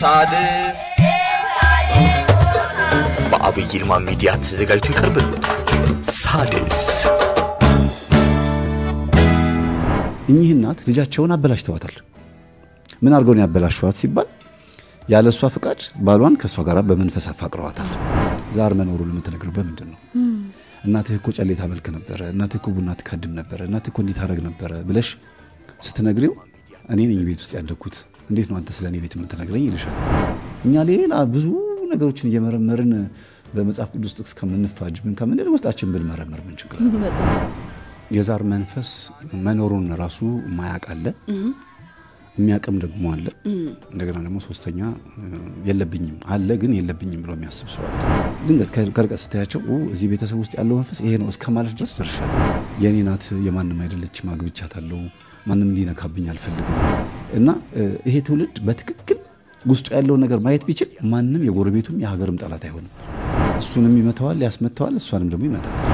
ሳልስ በአብይ ይልማ ሚዲያ ተዘጋጅቶ ይቀርብልዎታል። ሳድስ እኚህ እናት ልጃቸውን አበላሽተዋታል። ምን አድርገውን ያበላሽዋት ሲባል ያለ እሷ ፍቃድ ባሏን ከእሷ ጋር በመንፈስ አፋቅረዋታል። ዛር መኖሩን የምትነግረው በምንድን ነው? እናትህ እኮ ጨሌ ታመልክ ነበረ፣ እናትህ እኮ ቡና ትካድም ነበረ፣ እናትህ እኮ እንዲህ ታደርግ ነበረ ብለሽ ስትነግሪው እኔ ነኝ ቤት ውስጥ ያደግኩት እንዴት ነው አንተ ስለ እኔ ቤት የምትነግረኝ ይልሻል። እኛ ሌላ ብዙ ነገሮችን እየመረመርን በመጽሐፍ ቅዱስ ጥቅስ ከምንፋጅ ምን ከምንል ውስጣችን ብንመረምር ምን ችግር የዛር መንፈስ መኖሩን ራሱ ማያውቅ አለ። የሚያቅም ደግሞ አለ። እንደገና ደግሞ ሶስተኛ የለብኝም አለ ግን የለብኝም ብሎ የሚያስብ ሰው ድንገት ከርቀት ስታያቸው እዚህ ቤተሰብ ውስጥ ያለው መንፈስ ይሄ ነው እስከ ማለት ድረስ ደርሻል። የእኔ ናት፣ የማንም አይደለችም፣ አግብቻታለሁ፣ ማንም ሊነካብኝ አልፈልግም እና ይሄ ትውልድ በትክክል ውስጡ ያለውን ነገር ማየት ቢችል ማንም የጎረቤቱም የሀገርም ጠላት አይሆንም። እሱንም ይመታዋል፣ ያስመታዋል፣ እሷንም ደግሞ ይመታታል።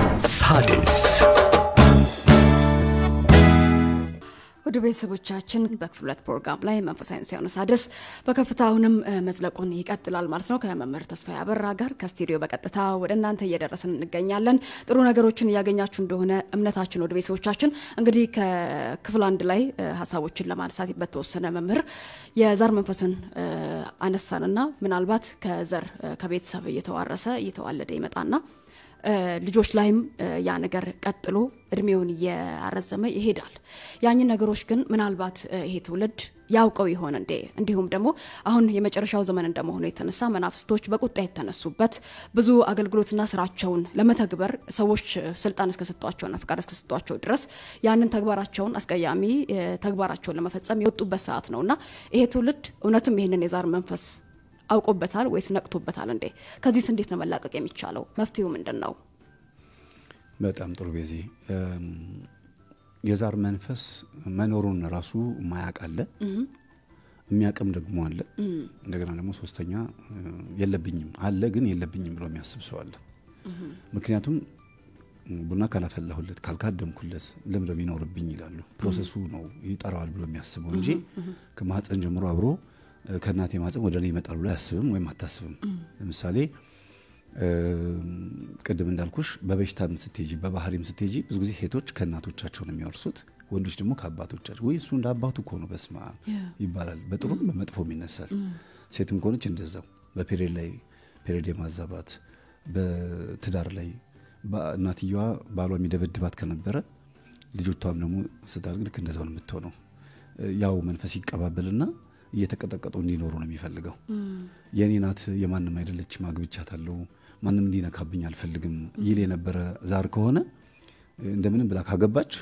ሳድስ ውድ ቤተሰቦቻችን በክፍል ሁለት ፕሮግራም ላይ መንፈሳዊ ሲሆንስ አዲስ በከፍታ አሁንም መዝለቁን ይቀጥላል ማለት ነው። ከመምህር ተስፋ ያበራ ጋር ከስቱዲዮ በቀጥታ ወደ እናንተ እየደረስን እንገኛለን። ጥሩ ነገሮችን እያገኛችሁ እንደሆነ እምነታችን። ውድ ቤተሰቦቻችን እንግዲህ ከክፍል አንድ ላይ ሀሳቦችን ለማንሳት በተወሰነ መምህር የዘር መንፈስን አነሳንና ምናልባት ከዘር ከቤተሰብ እየተዋረሰ እየተዋለደ ይመጣና ልጆች ላይም ያ ነገር ቀጥሎ እድሜውን እያረዘመ ይሄዳል። ያኝን ነገሮች ግን ምናልባት ይሄ ትውልድ ያውቀው ይሆን እንዴ? እንዲሁም ደግሞ አሁን የመጨረሻው ዘመን እንደመሆኑ የተነሳ መናፍስቶች በቁጣ የተነሱበት ብዙ አገልግሎትና ስራቸውን ለመተግበር ሰዎች ስልጣን እስከሰጧቸውና ፍቃድ እስከሰጧቸው ድረስ ያንን ተግባራቸውን አስቀያሚ ተግባራቸውን ለመፈጸም የወጡበት ሰዓት ነውና ይሄ ትውልድ እውነትም ይህንን የዛር መንፈስ አውቆበታል ወይስ ነቅቶበታል እንዴ? ከዚህስ እንዴት ነው መላቀቅ የሚቻለው? መፍትሄው ምንድን ነው? በጣም ጥሩ ቤዚ። የዛር መንፈስ መኖሩን ራሱ ማያቅ አለ፣ የሚያቅም ደግሞ አለ። እንደገና ደግሞ ሶስተኛ የለብኝም አለ፣ ግን የለብኝም ብሎ የሚያስብ ሰው አለ። ምክንያቱም ቡና ካላፈላሁለት ካልካደምኩለት ልምድ ቢኖርብኝ ይላሉ። ፕሮሰሱ ነው ይጠራዋል ብሎ የሚያስበው እንጂ ከማህፀን ጀምሮ አብሮ ከእናቴ ማጽም ወደ እኔ ይመጣሉ ላይ አስብም ወይም አታስብም። ለምሳሌ ቅድም እንዳልኩሽ በበሽታም ስትሄጂ በባህሪም ስትሄጂ ብዙ ጊዜ ሴቶች ከእናቶቻቸው ነው የሚወርሱት፣ ወንዶች ደግሞ ከአባቶቻቸው ወይ እሱ እንደ አባቱ ከሆኑ በስማ ይባላል። በጥሩም በመጥፎም ይነሳል። ሴትም ከሆነች እንደዛው በፔሬድ ላይ ፔሬድ የማዛባት በትዳር ላይ እናትየዋ ባሏ የሚደበድባት ከነበረ ልጆቿም ደግሞ ስታደርግ ልክ እንደዛው ነው የምትሆነው። ያው መንፈስ ይቀባበልና እየተቀጠቀጡ እንዲኖሩ ነው የሚፈልገው። የእኔ ናት የማንም አይደለችም፣ አግብቻታለሁ፣ ማንም እንዲነካብኝ አልፈልግም ይል የነበረ ዛር ከሆነ እንደምንም ብላ ካገባች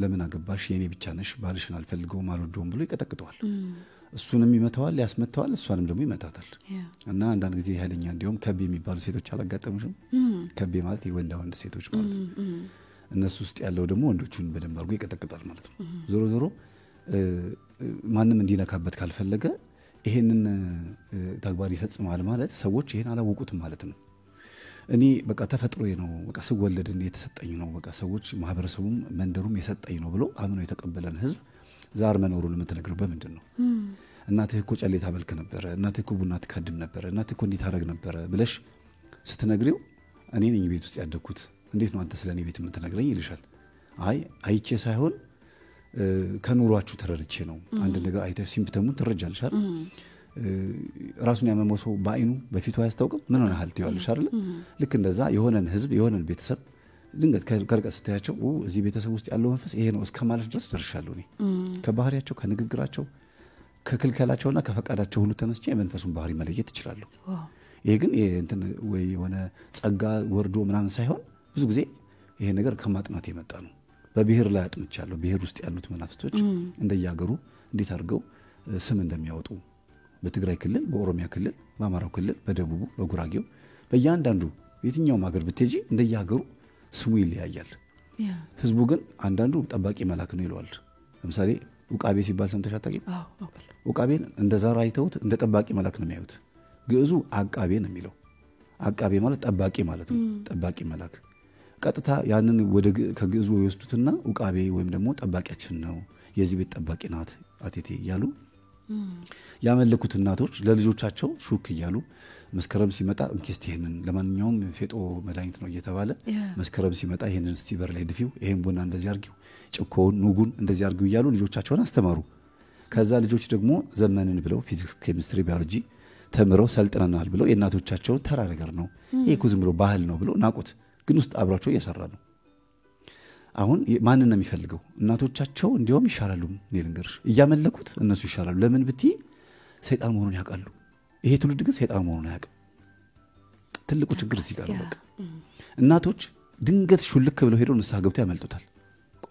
ለምን አገባሽ የእኔ ብቻ ነሽ፣ ባልሽን አልፈልገውም፣ አልወደውም ብሎ ይቀጠቅጠዋል። እሱንም ይመታዋል፣ ያስመታዋል፣ እሷንም ደግሞ ይመታታል። እና አንዳንድ ጊዜ ኃይለኛ እንዲሁም ከቤ የሚባሉ ሴቶች አላጋጠምሽም? ከቤ ማለት የወንዳ ወንድ ሴቶች ማለት ነው። እነሱ ውስጥ ያለው ደግሞ ወንዶቹን በደንብ አድርጎ ይቀጠቅጣል ማለት ነው። ዞሮ ዞሮ ማንም እንዲነካበት ካልፈለገ ይሄንን ተግባር ይፈጽማል ማለት ሰዎች ይሄን አላወቁትም ማለት ነው። እኔ በቃ ተፈጥሮ ነው በቃ ስወለድ የተሰጠኝ ነው በቃ ሰዎች ማህበረሰቡም መንደሩም የሰጠኝ ነው ብሎ አምኖ የተቀበለን ህዝብ ዛር መኖሩን የምትነግረው በምንድን ነው? እናትህ እኮ ጨሌ ታመልክ ነበረ፣ እናትህ እኮ ቡና ትካድም ነበረ፣ እናትህ እኮ እንዲህ ታረግ ነበረ ብለሽ ስትነግሪው እኔ ነኝ ቤት ውስጥ ያደግኩት እንዴት ነው አንተ ስለ እኔ ቤት የምትነግረኝ ይልሻል። አይ አይቼ ሳይሆን ከኑሯችሁ ተረድቼ ነው። አንድ ነገር አይተህ ሲምፕተሙን ትረጃለሽ አይደል? ራሱን ያመመው ሰው በአይኑ በፊቱ አያስታውቅም። ምን ሆነሃል ትይዋለሽ አይደል? ልክ እንደዛ የሆነን ህዝብ የሆነን ቤተሰብ ድንገት ከርቀት ስታያቸው እዚህ ቤተሰብ ውስጥ ያለው መንፈስ ይሄ ነው እስከ ማለት ድረስ ደርሻለሁ። እኔ ከባህሪያቸው ከንግግራቸው ከክልከላቸውና ከፈቃዳቸው ሁሉ ተነስቼ የመንፈሱን ባህሪ መለየት ይችላሉ። ይሄ ግን እንትን ወይ የሆነ ጸጋ ወርዶ ምናምን ሳይሆን ብዙ ጊዜ ይሄ ነገር ከማጥናት የመጣ ነው። በብሔር ላይ አጥንቻለሁ። ብሔር ውስጥ ያሉት መናፍስቶች እንደየሀገሩ እንዴት አድርገው ስም እንደሚያወጡ በትግራይ ክልል፣ በኦሮሚያ ክልል፣ በአማራው ክልል፣ በደቡቡ፣ በጉራጌው በእያንዳንዱ የትኛውም ሀገር ብትሄጂ እንደየሀገሩ ስሙ ይለያያል። ህዝቡ ግን አንዳንዱ ጠባቂ መላክ ነው ይለዋል። ለምሳሌ ውቃቤ ሲባል ሰምተሽ አታውቂም? ውቃቤን እንደ ዛራ አይተውት እንደ ጠባቂ መላክ ነው የሚያዩት። ግዕዙ አቃቤ ነው የሚለው። አቃቤ ማለት ጠባቂ ማለት ነው። ጠባቂ መላክ ቀጥታ ያንን ወደ ከግዕዙ የወስዱትና ውቃቤ ወይም ደግሞ ጠባቂያችን ነው፣ የዚህ ቤት ጠባቂ ናት አቴቴ እያሉ ያመለኩት እናቶች ለልጆቻቸው ሹክ እያሉ መስከረም ሲመጣ እንኪስት ይህንን ለማንኛውም ፌጦ መድኃኒት ነው እየተባለ መስከረም ሲመጣ ይህንን እስቲ በር ላይ ድፊው፣ ይህን ቡና እንደዚህ አርጊው፣ ጭኮውን፣ ኑጉን እንደዚህ አርጊው እያሉ ልጆቻቸውን አስተማሩ። ከዛ ልጆች ደግሞ ዘመንን ብለው ፊዚክስ፣ ኬሚስትሪ፣ ባዮሎጂ ተምረው ሰልጥነናል ብለው የእናቶቻቸውን ተራ ነገር ነው ይህ ዝም ብሎ ባህል ነው ብለው ናቁት። ግን ውስጥ አብሯቸው እየሰራ ነው። አሁን ማንን ነው የሚፈልገው? እናቶቻቸው እንዲሁም ይሻላሉ። እኔ እያመለኩት እነሱ ይሻላሉ። ለምን ብቲ ሰይጣን መሆኑን ያውቃሉ። ይሄ ትውልድ ግን ሰይጣን መሆኑን አያውቅም። ትልቁ ችግር እዚህ ጋር በቃ እናቶች ድንገት ሹልክ ብለው ሄደው ንስሐ ገብተው ያመልጡታል።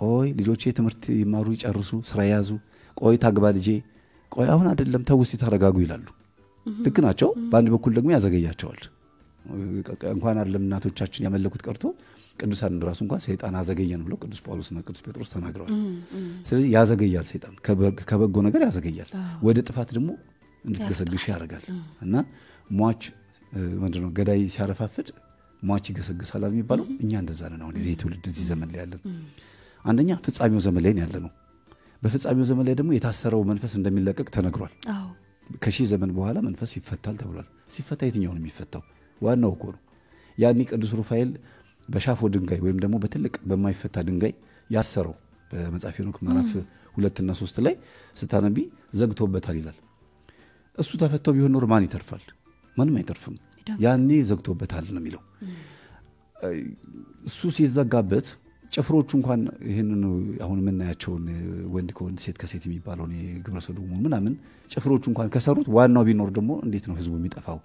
ቆይ ልጆቼ ትምህርት ይማሩ ይጨርሱ፣ ስራ የያዙ፣ ቆይ ታግባ ልጄ፣ ቆይ አሁን አይደለም ተውስ፣ ተረጋጉ ይላሉ። ልክ ናቸው። በአንድ በኩል ደግሞ ያዘገያቸዋል። እንኳን አይደለም እናቶቻችን ያመለኩት ቀርቶ ቅዱሳን ራሱ እንኳን ሰይጣን አዘገየን ብለው ቅዱስ ጳውሎስና ቅዱስ ጴጥሮስ ተናግረዋል። ስለዚህ ያዘገያል፣ ሰይጣን ከበጎ ነገር ያዘገያል፣ ወደ ጥፋት ደግሞ እንድትገሰግሽ ያደርጋል እና ሟች ነው ገዳይ ሲያረፋፍድ ሟች ይገሰግሳል የሚባለው እኛ እንደዛ ነን። አሁን ይህ ትውልድ እዚህ ዘመን ላይ ያለን አንደኛ ፍጻሜው ዘመን ላይ ያለ ነው። በፍጻሜው ዘመን ላይ ደግሞ የታሰረው መንፈስ እንደሚለቀቅ ተነግሯል። ከሺህ ዘመን በኋላ መንፈስ ይፈታል ተብሏል። ሲፈታ የትኛው ነው የሚፈታው? ዋናው እኮ ነው። ያኔ ቅዱስ ሩፋኤል በሻፎ ድንጋይ ወይም ደግሞ በትልቅ በማይፈታ ድንጋይ ያሰረው በመጽሐፈ ሄኖክ ምዕራፍ ሁለትና ሶስት ላይ ስታነቢ ዘግቶበታል ይላል። እሱ ተፈቶ ቢሆን ኖር ማን ይተርፋል? ማንም አይተርፍም። ያኔ ዘግቶበታል ነው የሚለው። እሱ ሲዘጋበት ጭፍሮቹ እንኳን ይህንን አሁን የምናያቸውን ወንድ ከወንድ ሴት ከሴት የሚባለውን የግብረ ሰዶሙን ምናምን ጭፍሮቹ እንኳን ከሰሩት ዋናው ቢኖር ደግሞ እንዴት ነው ህዝቡ የሚጠፋው?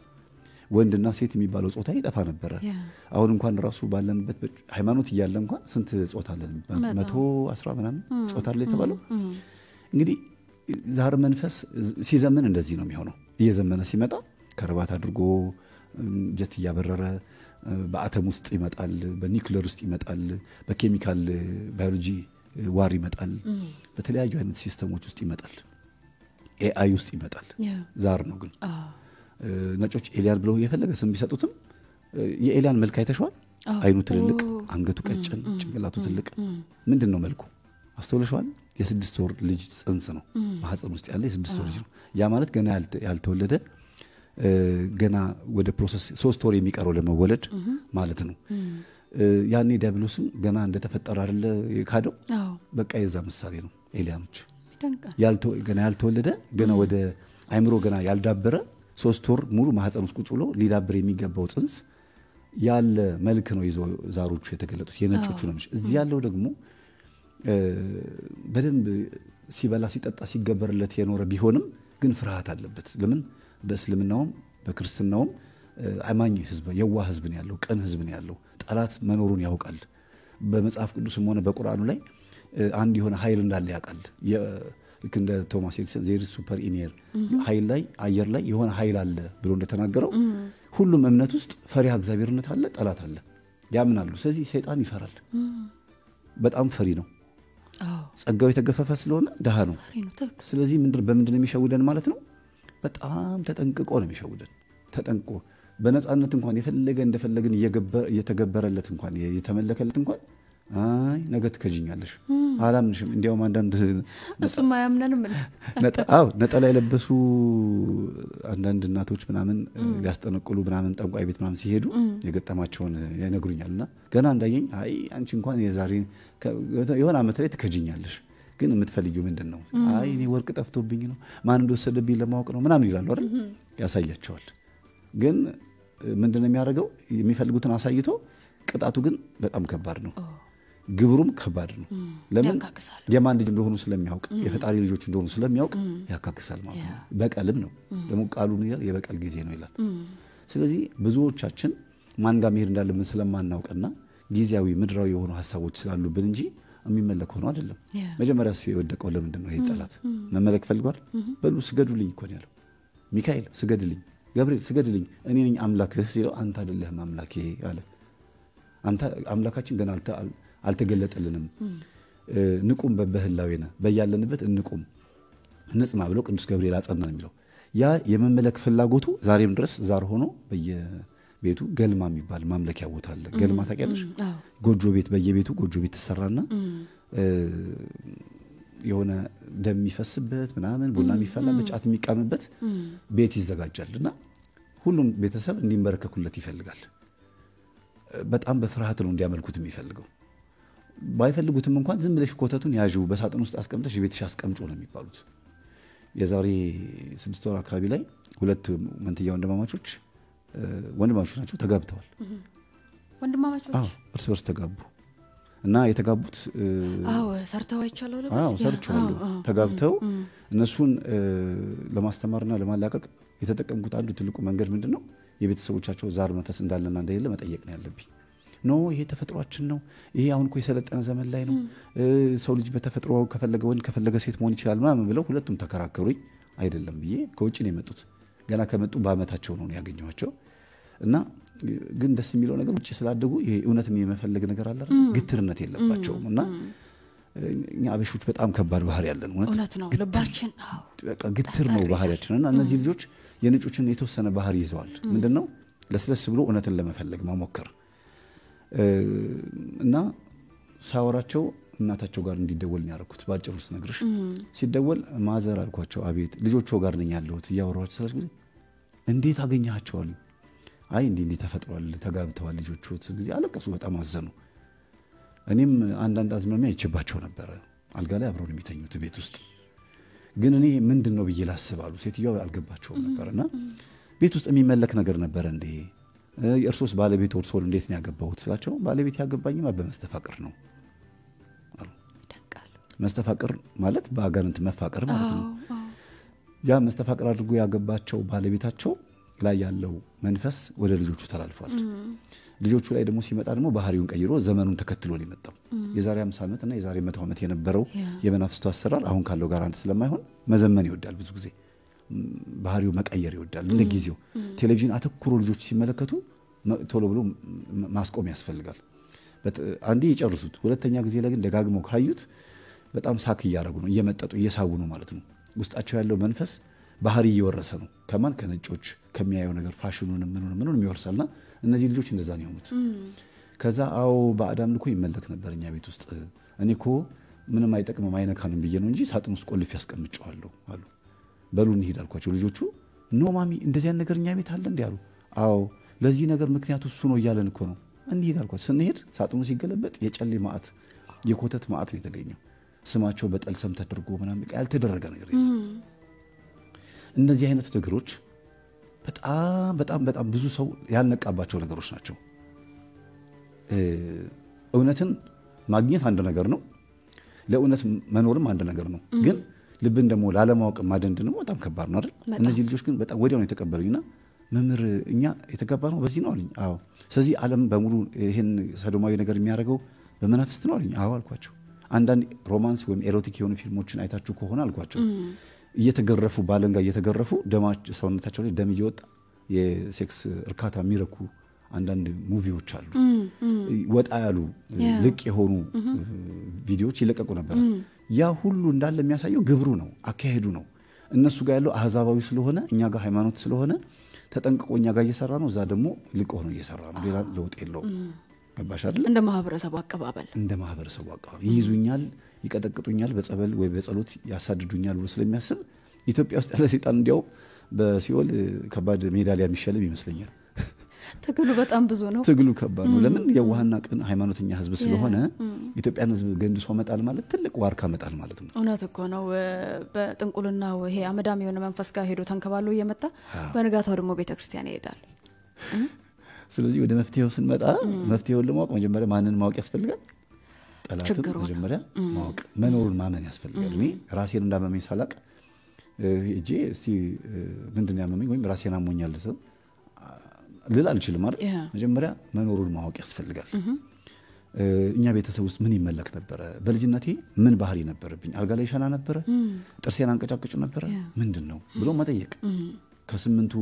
ወንድና ሴት የሚባለው ጾታ ይጠፋ ነበረ። አሁን እንኳን ራሱ ባለንበት ሃይማኖት እያለ እንኳን ስንት ፆታ አለን? መቶ አስራ ምናምን ፆታ አለ የተባለው እንግዲህ ዛር መንፈስ ሲዘመን እንደዚህ ነው የሚሆነው። እየዘመነ ሲመጣ ከርባት አድርጎ ጀት እያበረረ በአተም ውስጥ ይመጣል፣ በኒክለር ውስጥ ይመጣል፣ በኬሚካል ባዮሎጂ ዋር ይመጣል፣ በተለያዩ አይነት ሲስተሞች ውስጥ ይመጣል፣ ኤአይ ውስጥ ይመጣል። ዛር ነው ግን ነጮች ኤልያን ብለው የፈለገ ስም ቢሰጡትም የኤልያን መልክ አይተሸዋል? አይኑ ትልልቅ፣ አንገቱ ቀጭን፣ ጭንቅላቱ ትልቅ። ምንድን ነው መልኩ? አስተውለሸዋል? የስድስት ወር ልጅ ጽንስ ነው። ማህፀን ውስጥ ያለ የስድስት ወር ልጅ ነው። ያ ማለት ገና ያልተወለደ ገና ወደ ፕሮሰስ ሶስት ወር የሚቀረው ለመወለድ ማለት ነው። ያኔ ዲያብሎስም ገና እንደተፈጠረ አይደለ ካደው። በቃ የዛ ምሳሌ ነው ኤልያኖች። ገና ያልተወለደ ገና ወደ አይምሮ ገና ያልዳበረ ሶስት ወር ሙሉ ማህፀን ውስጥ ቁጭ ብሎ ሊዳብር የሚገባው ጽንስ ያለ መልክ ነው ይዞ ዛሮቹ የተገለጡት የነጮቹ ነው። እዚህ ያለው ደግሞ በደንብ ሲበላ ሲጠጣ ሲገበርለት የኖረ ቢሆንም ግን ፍርሃት አለበት። ለምን በእስልምናውም በክርስትናውም አማኝ ህዝብ የዋ ህዝብ ነው ያለው፣ ቅን ህዝብ ነው ያለው። ጠላት መኖሩን ያውቃል። በመጽሐፍ ቅዱስም ሆነ በቁርአኑ ላይ አንድ የሆነ ኃይል እንዳለ ያውቃል። ልክ እንደ ቶማስ ኤዲሰን ዜር ሱፐር ኢኒየር ኃይል ላይ አየር ላይ የሆነ ኃይል አለ ብሎ እንደተናገረው ሁሉም እምነት ውስጥ ፈሪሃ እግዚአብሔርነት አለ፣ ጠላት አለ፣ ያምናሉ። ስለዚህ ሰይጣን ይፈራል። በጣም ፈሪ ነው። ጸጋው የተገፈፈ ስለሆነ ድሃ ነው። ስለዚህ በምንድን የሚሸውደን ማለት ነው? በጣም ተጠንቅቆ ነው የሚሸውደን። ተጠንቅቆ በነፃነት እንኳን የፈለገ እንደፈለግን እየተገበረለት እንኳን የተመለከለት እንኳን አይ ነገ ትከጅኛለሽ፣ አላምንሽም። እንዲያውም አንዳንድ ነጠላ የለበሱ አንዳንድ እናቶች ምናምን ሊያስጠነቅሉ ምናምን ጠንቋይ ቤት ምናምን ሲሄዱ የገጠማቸውን ይነግሩኛል። እና ገና እንዳየኝ አይ አንቺ እንኳን የዛሬ የሆነ ዓመት ላይ ትከጅኛለሽ፣ ግን የምትፈልጊው ምንድን ነው? አይ እኔ ወርቅ ጠፍቶብኝ ነው፣ ማን እንደወሰደብኝ ለማወቅ ነው ምናምን ይላሉ አይደል? ያሳያቸዋል። ግን ምንድን ነው የሚያደርገው? የሚፈልጉትን አሳይቶ ቅጣቱ ግን በጣም ከባድ ነው። ግብሩም ከባድ ነው። ለምን የማን ልጅ እንደሆኑ ስለሚያውቅ የፈጣሪ ልጆች እንደሆኑ ስለሚያውቅ ያካክሳል ማለት ነው። በቀልም ነው ደግሞ ቃሉ ምን ይላል? የበቀል ጊዜ ነው ይላል። ስለዚህ ብዙዎቻችን ማን ጋር መሄድ እንዳለብን ስለማናውቅና ጊዜያዊ ምድራዊ የሆኑ ሀሳቦች ስላሉብን እንጂ የሚመለክ ሆኖ አይደለም። መጀመሪያ የወደቀው ለምንድን ነው? ይሄ ጠላት መመለክ ፈልጓል። በሉ ስገዱልኝ እኮ ነው ያለው። ሚካኤል ስገድልኝ፣ ገብርኤል ስገድልኝ፣ እኔ ነኝ አምላክህ ሲለው አንተ አይደለህም አምላኬ አለ። አንተ አምላካችን ገና አልተገለጠልንም። ንቁም በበህላዌነ በያለንበት እንቁም እንጽና ብሎ ቅዱስ ገብርኤል አጸና ነው የሚለው ያ የመመለክ ፍላጎቱ ዛሬም ድረስ ዛር ሆኖ በየቤቱ ገልማ የሚባል ማምለኪያ ቦታ አለ። ገልማ ታውቂያለሽ? ጎጆ ቤት በየቤቱ ጎጆ ቤት ትሰራና የሆነ ደም የሚፈስበት ምናምን ቡና የሚፈላ ጫት የሚቃምበት ቤት ይዘጋጃል እና ሁሉም ቤተሰብ እንዲንበረከኩለት ይፈልጋል። በጣም በፍርሃት ነው እንዲያመልኩት የሚፈልገው። ባይፈልጉትም እንኳን ዝም ብለሽ ኮተቱን ያዥው በሳጥን ውስጥ አስቀምጠሽ የቤትሽ አስቀምጮ ነው የሚባሉት። የዛሬ ስድስት ወር አካባቢ ላይ ሁለት መንትያ ወንድማማቾች ወንድማማቾች ናቸው ተጋብተዋል። ወንድማማቾች እርስ በርስ ተጋቡ እና የተጋቡት ሰርተው ሰርቸዋለሁ ተጋብተው እነሱን ለማስተማርና ለማላቀቅ የተጠቀምኩት አንዱ ትልቁ መንገድ ምንድን ነው? የቤተሰቦቻቸው ዛር መንፈስ እንዳለና እንደሌለ መጠየቅ ነው ያለብኝ። ኖ ይሄ ተፈጥሯችን ነው። ይሄ አሁን እኮ የሰለጠነ ዘመን ላይ ነው። ሰው ልጅ በተፈጥሮ ከፈለገ ወንድ ከፈለገ ሴት መሆን ይችላል ምናምን ብለው ሁለቱም ተከራከሩኝ። አይደለም ብዬ ከውጭ ነው የመጡት። ገና ከመጡ በአመታቸው ነው ያገኘኋቸው እና ግን ደስ የሚለው ነገር ውጭ ስላደጉ እውነትን የመፈለግ ነገር አለ፣ ግትርነት የለባቸውም እና እኛ አበሾች በጣም ከባድ ባህሪ ያለን ግትር ነው ባህሪያችን እና እነዚህ ልጆች የነጮችን የተወሰነ ባህሪ ይዘዋል። ምንድን ነው ለስለስ ብሎ እውነትን ለመፈለግ መሞከር እና ሳወራቸው እናታቸው ጋር እንዲደወል ነው ያደረኩት። ውስጥ ነግርሽ ሲደወል ማዘር አልኳቸው፣ አቤት ልጆቹ ጋር ነኝ ያለሁት እያወራኋቸው ስላች ጊዜ እንዴት አገኘሃቸዋል? አይ እንዲህ እንዲህ ተፈጥሯል፣ ተጋብተዋል ልጆቹ ጊዜ አለቀሱ፣ በጣም አዘኑ። እኔም አንዳንድ አዝማሚያ አይችባቸው ነበረ። አልጋ ላይ አብረው የሚተኙት ቤት ውስጥ ግን እኔ ምንድን ነው ብዬ ላስባሉ። አሉ። ሴትዮዋ አልገባቸውም ነበርና ቤት ውስጥ የሚመለክ ነገር ነበረ እንዲህ የእርሶስ ባለቤት እርሶን እንዴት ነው ያገባሁት ስላቸው ባለቤት ያገባኝማ በመስተፋቅር ነው መስተፋቅር ማለት በአጋንንት መፋቅር ማለት ነው። ያ መስተፋቅር አድርጎ ያገባቸው ባለቤታቸው ላይ ያለው መንፈስ ወደ ልጆቹ ተላልፏል። ልጆቹ ላይ ደግሞ ሲመጣ ደግሞ ባህሪውን ቀይሮ ዘመኑን ተከትሎ ሊመጣው የዛሬ 5 ዓመት እና የዛሬ መቶ ዓመት የነበረው የመናፍስቱ አሰራር አሁን ካለው ጋር አንድ ስለማይሆን መዘመን ይወዳል። ብዙ ጊዜ ባህሪው መቀየር ይወዳል። እንደ ጊዜው ቴሌቪዥን አተኩሮ ልጆች ሲመለከቱ ቶሎ ብሎ ማስቆም ያስፈልጋል። አንዴ የጨርሱት፣ ሁለተኛ ጊዜ ላይ ግን ደጋግመው ካዩት በጣም ሳክ እያደረጉ ነው፣ እየመጠጡ እየሳቡ ነው ማለት ነው። ውስጣቸው ያለው መንፈስ ባህሪ እየወረሰ ነው። ከማን ከነጮች ከሚያየው ነገር ፋሽኑን፣ ምኑን ምኑን የሚወርሳልና እነዚህ ልጆች እንደዛ ነው የሆኑት። ከዛ አዎ በአዳም ልኮ ይመለክ ነበር እኛ ቤት ውስጥ እኔ ኮ ምንም አይጠቅምም አይነካንም ብዬ ነው እንጂ ሳጥን ውስጥ ቆልፍ ያስቀምጨዋለሁ አሉ። በሉ እንሂድ አልኳቸው ልጆቹ። ኖ ማሚ እንደዚያን ነገር እኛ ቤት አለ እንዲ አሉ። አዎ ለዚህ ነገር ምክንያቱ እሱ ነው እያለን እኮ ነው። እንሂድ አልኳት። ስንሄድ ሳጥኑ ሲገለበጥ የጨሌ ማዕት የኮተት ማዕት ነው የተገኘው። ስማቸው በጠልሰም ተደርጎ ምናም ያልተደረገ ነገር እነዚህ አይነት ነገሮች በጣም በጣም በጣም ብዙ ሰው ያልነቃባቸው ነገሮች ናቸው። እውነትን ማግኘት አንድ ነገር ነው። ለእውነት መኖርም አንድ ነገር ነው። ግን ልብን ደግሞ ላለማወቅ ማደን በጣም ከባድ ነው አይደል? እነዚህ ልጆች ግን በጣም ወዲያው ነው የተቀበሉኝና መምህር እኛ የተጋባ ነው በዚህ ነው አለኝ። አዎ ስለዚህ ዓለም በሙሉ ይህን ሰዶማዊ ነገር የሚያደርገው በመናፍስት ነው አለኝ። አዎ አልኳቸው። አንዳንድ ሮማንስ ወይም ኤሮቲክ የሆኑ ፊልሞችን አይታችሁ ከሆነ አልኳቸው፣ እየተገረፉ ባለንጋ እየተገረፉ ሰውነታቸው ላይ ደም እየወጣ የሴክስ እርካታ የሚረኩ አንዳንድ ሙቪዎች አሉ። ወጣ ያሉ ልቅ የሆኑ ቪዲዮዎች ይለቀቁ ነበር። ያ ሁሉ እንዳለ የሚያሳየው ግብሩ ነው፣ አካሄዱ ነው። እነሱ ጋር ያለው አህዛባዊ ስለሆነ እኛ ጋር ሃይማኖት ስለሆነ ተጠንቅቆ እኛ ጋር እየሰራ ነው፣ እዛ ደግሞ ልቆ ነው እየሰራ ነው። ሌላ ለውጥ የለውም። ገባሽ አይደል? እንደ ማህበረሰቡ አቀባበል እንደ ማህበረሰቡ አቀባበል ይይዙኛል፣ ይቀጠቅጡኛል፣ በጸበል ወይ በጸሎት ያሳድዱኛል ብሎ ስለሚያስብ ኢትዮጵያ ውስጥ ያለ ሴጣን እንዲያውም በሲኦል ከባድ ሜዳሊያ የሚሸለም ይመስለኛል። ትግሉ በጣም ብዙ ነው። ትግሉ ከባድ ነው። ለምን የዋህና ቅን ሃይማኖተኛ ህዝብ ስለሆነ ኢትዮጵያን ህዝብ ገንድሶ መጣል ማለት ትልቅ ዋርካ መጣል ማለት ነው። እውነት እኮ ነው። በጥንቁልና ይሄ አመዳም የሆነ መንፈስ ጋር ሄዶ ተንከባሎ እየመጣ በንጋታው ደግሞ ቤተክርስቲያን ይሄዳል። ስለዚህ ወደ መፍትሄው ስንመጣ መፍትሄውን ለማወቅ መጀመሪያ ማንን ማወቅ ያስፈልጋል? ጠላትን መጀመሪያ ማወቅ መኖሩን ማመን ያስፈልጋል። እኔ ራሴን እንዳመመኝ ሳላቅ እጄ እስቲ ምንድን ያመመኝ ወይም ራሴን አሞኛል ስል ልል አልችልም አይደል? መጀመሪያ መኖሩን ማወቅ ያስፈልጋል። እኛ ቤተሰብ ውስጥ ምን ይመለክ ነበረ? በልጅነቴ ምን ባህሪ ነበረብኝ? አልጋ ላይ ሸና ነበረ? ጥርሴን አንቀጫቅጭ ነበረ? ምንድን ነው ብሎ መጠየቅ ከስምንቱ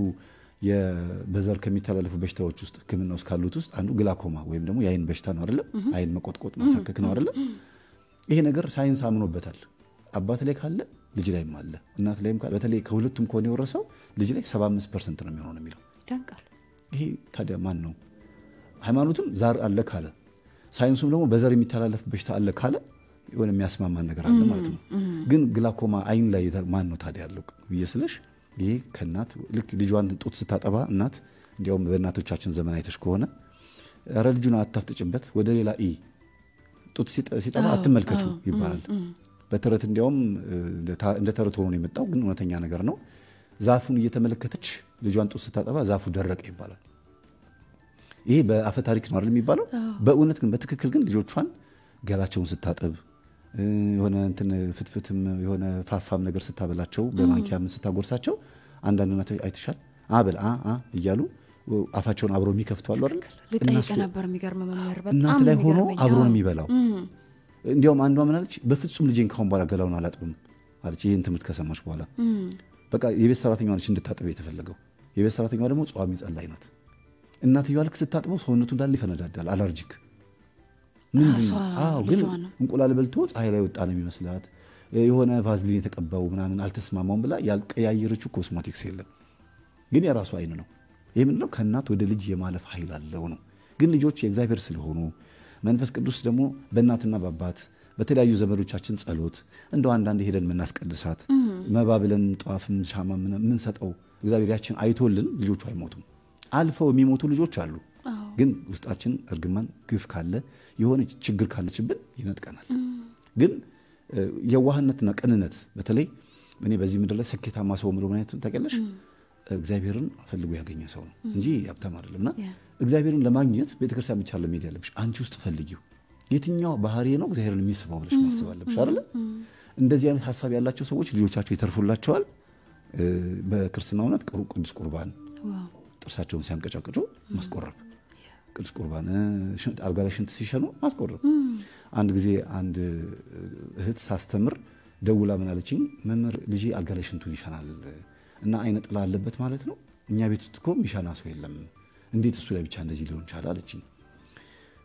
በዘር ከሚተላለፉ በሽታዎች ውስጥ ህክምና ውስጥ ካሉት ውስጥ አንዱ ግላኮማ ወይም ደግሞ የአይን በሽታ ነው አይደለም? አይን መቆጥቆጥ ማሳከክ ነው አይደለም? ይሄ ነገር ሳይንስ አምኖበታል። አባት ላይ ካለ ልጅ ላይም አለ፣ እናት ላይም በተለይ ከሁለቱም ከሆነ የወረሰው ልጅ ላይ 75 ፐርሰንት ነው የሚሆነው የሚለው ይሄ ታዲያ ማን ነው? ሃይማኖትም ዛር አለ ካለ፣ ሳይንሱም ደግሞ በዘር የሚተላለፍ በሽታ አለ ካለ የሆነ የሚያስማማን ነገር አለ ማለት ነው። ግን ግላኮማ አይን ላይ ማን ነው ታዲያ ያለው ብዬ ስለሽ ይሄ ከእናት ልክ ልጇን ጡት ስታጠባ እናት እንዲያውም በእናቶቻችን ዘመን አይተሽ ከሆነ ረ ልጁን አታፍጥጭበት ወደ ሌላ ኢ ጡት ሲጠባ አትመልከቹ ይባላል። በተረት እንዲያውም እንደ ተረት ሆኖ የመጣው፣ ግን እውነተኛ ነገር ነው። ዛፉን እየተመለከተች ልጇን ጡት ስታጠባ ዛፉ ደረቀ ይባላል። ይሄ በአፈ ታሪክ ነው አይደል የሚባለው። በእውነት ግን በትክክል ግን ልጆቿን ገላቸውን ስታጥብ የሆነ እንትን ፍትፍትም የሆነ ፋፋም ነገር ስታበላቸው በማንኪያም ስታጎርሳቸው አንዳንድ እናቶች አይተሻል አበል እያሉ አፋቸውን አብሮ የሚከፍቱ አሉ አይደል? እናት ላይ ሆኖ አብሮ ነው የሚበላው። እንዲያውም አንዷ ምናለች በፍጹም ልጄን ካሁን በኋላ ገላውን አላጥብም አለች። ይህን ትምህርት ከሰማች በኋላ በቃ የቤት ሰራተኛ ነች እንድታጥብ የተፈለገው። የቤት ሰራተኛ ደግሞ ጿሚ ጸላይ ናት። እናትየዋ ልክ ስታጥበው ሰውነቱ እንዳለ ይፈነዳዳል። አለርጂክ ምንድነው? ግን እንቁላል በልቶ ፀሐይ ላይ ወጣ ነው የሚመስላት። የሆነ ቫዝሊን የተቀባው ምናምን አልተስማማውም ብላ ያልቀያየረችው ኮስሞቲክስ የለም፣ ግን የራሱ አይን ነው። ይህ ምንድነው? ከእናት ወደ ልጅ የማለፍ ኃይል አለው ነው። ግን ልጆች የእግዚአብሔር ስለሆኑ መንፈስ ቅዱስ ደግሞ በእናትና በአባት በተለያዩ ዘመዶቻችን ጸሎት እንደው አንዳንድ ሄደን የምናስቀድሳት መባ ብለን ጠዋፍም ሻማ የምንሰጠው እግዚአብሔር ያችን አይቶልን ልጆቹ አይሞቱም። አልፈው የሚሞቱ ልጆች አሉ። ግን ውስጣችን እርግማን፣ ግፍ ካለ የሆነ ችግር ካለችብን ይነጥቀናል። ግን የዋህነትና ቅንነት በተለይ እኔ በዚህ ምድር ላይ ስኬታማ ሰው ምሎ ምናየት ታውቂያለሽ እግዚአብሔርን ፈልጎ ያገኘ ሰው ነው እንጂ ሀብታም አይደለም። እና እግዚአብሔርን ለማግኘት ቤተክርስቲያን ብቻ ለመሄድ ያለብሽ አንቺ ውስጥ ፈልጊው። የትኛው ባህሪ ነው እግዚአብሔርን የሚስበው ብለሽ ማሰብ አለብሽ አይደለ? እንደዚህ አይነት ሀሳብ ያላቸው ሰዎች ልጆቻቸው ይተርፉላቸዋል። በክርስትና እውነት ቅዱስ ቁርባን ጥርሳቸውን ሲያንቀጫቅጩ ማስቆረብ፣ ቅዱስ ቁርባን አልጋ ላይ ሽንት ሲሸኑ ማስቆረብ። አንድ ጊዜ አንድ እህት ሳስተምር ደውላ ምናለችኝ፣ አለችኝ፣ መምህር ልጄ አልጋ ላይ ሽንቱን ይሸናል እና አይነ ጥላ አለበት ማለት ነው። እኛ ቤት ውስጥ እኮ የሚሸና ሰው የለም። እንዴት እሱ ላይ ብቻ እንደዚህ ሊሆን ቻለ አለችኝ።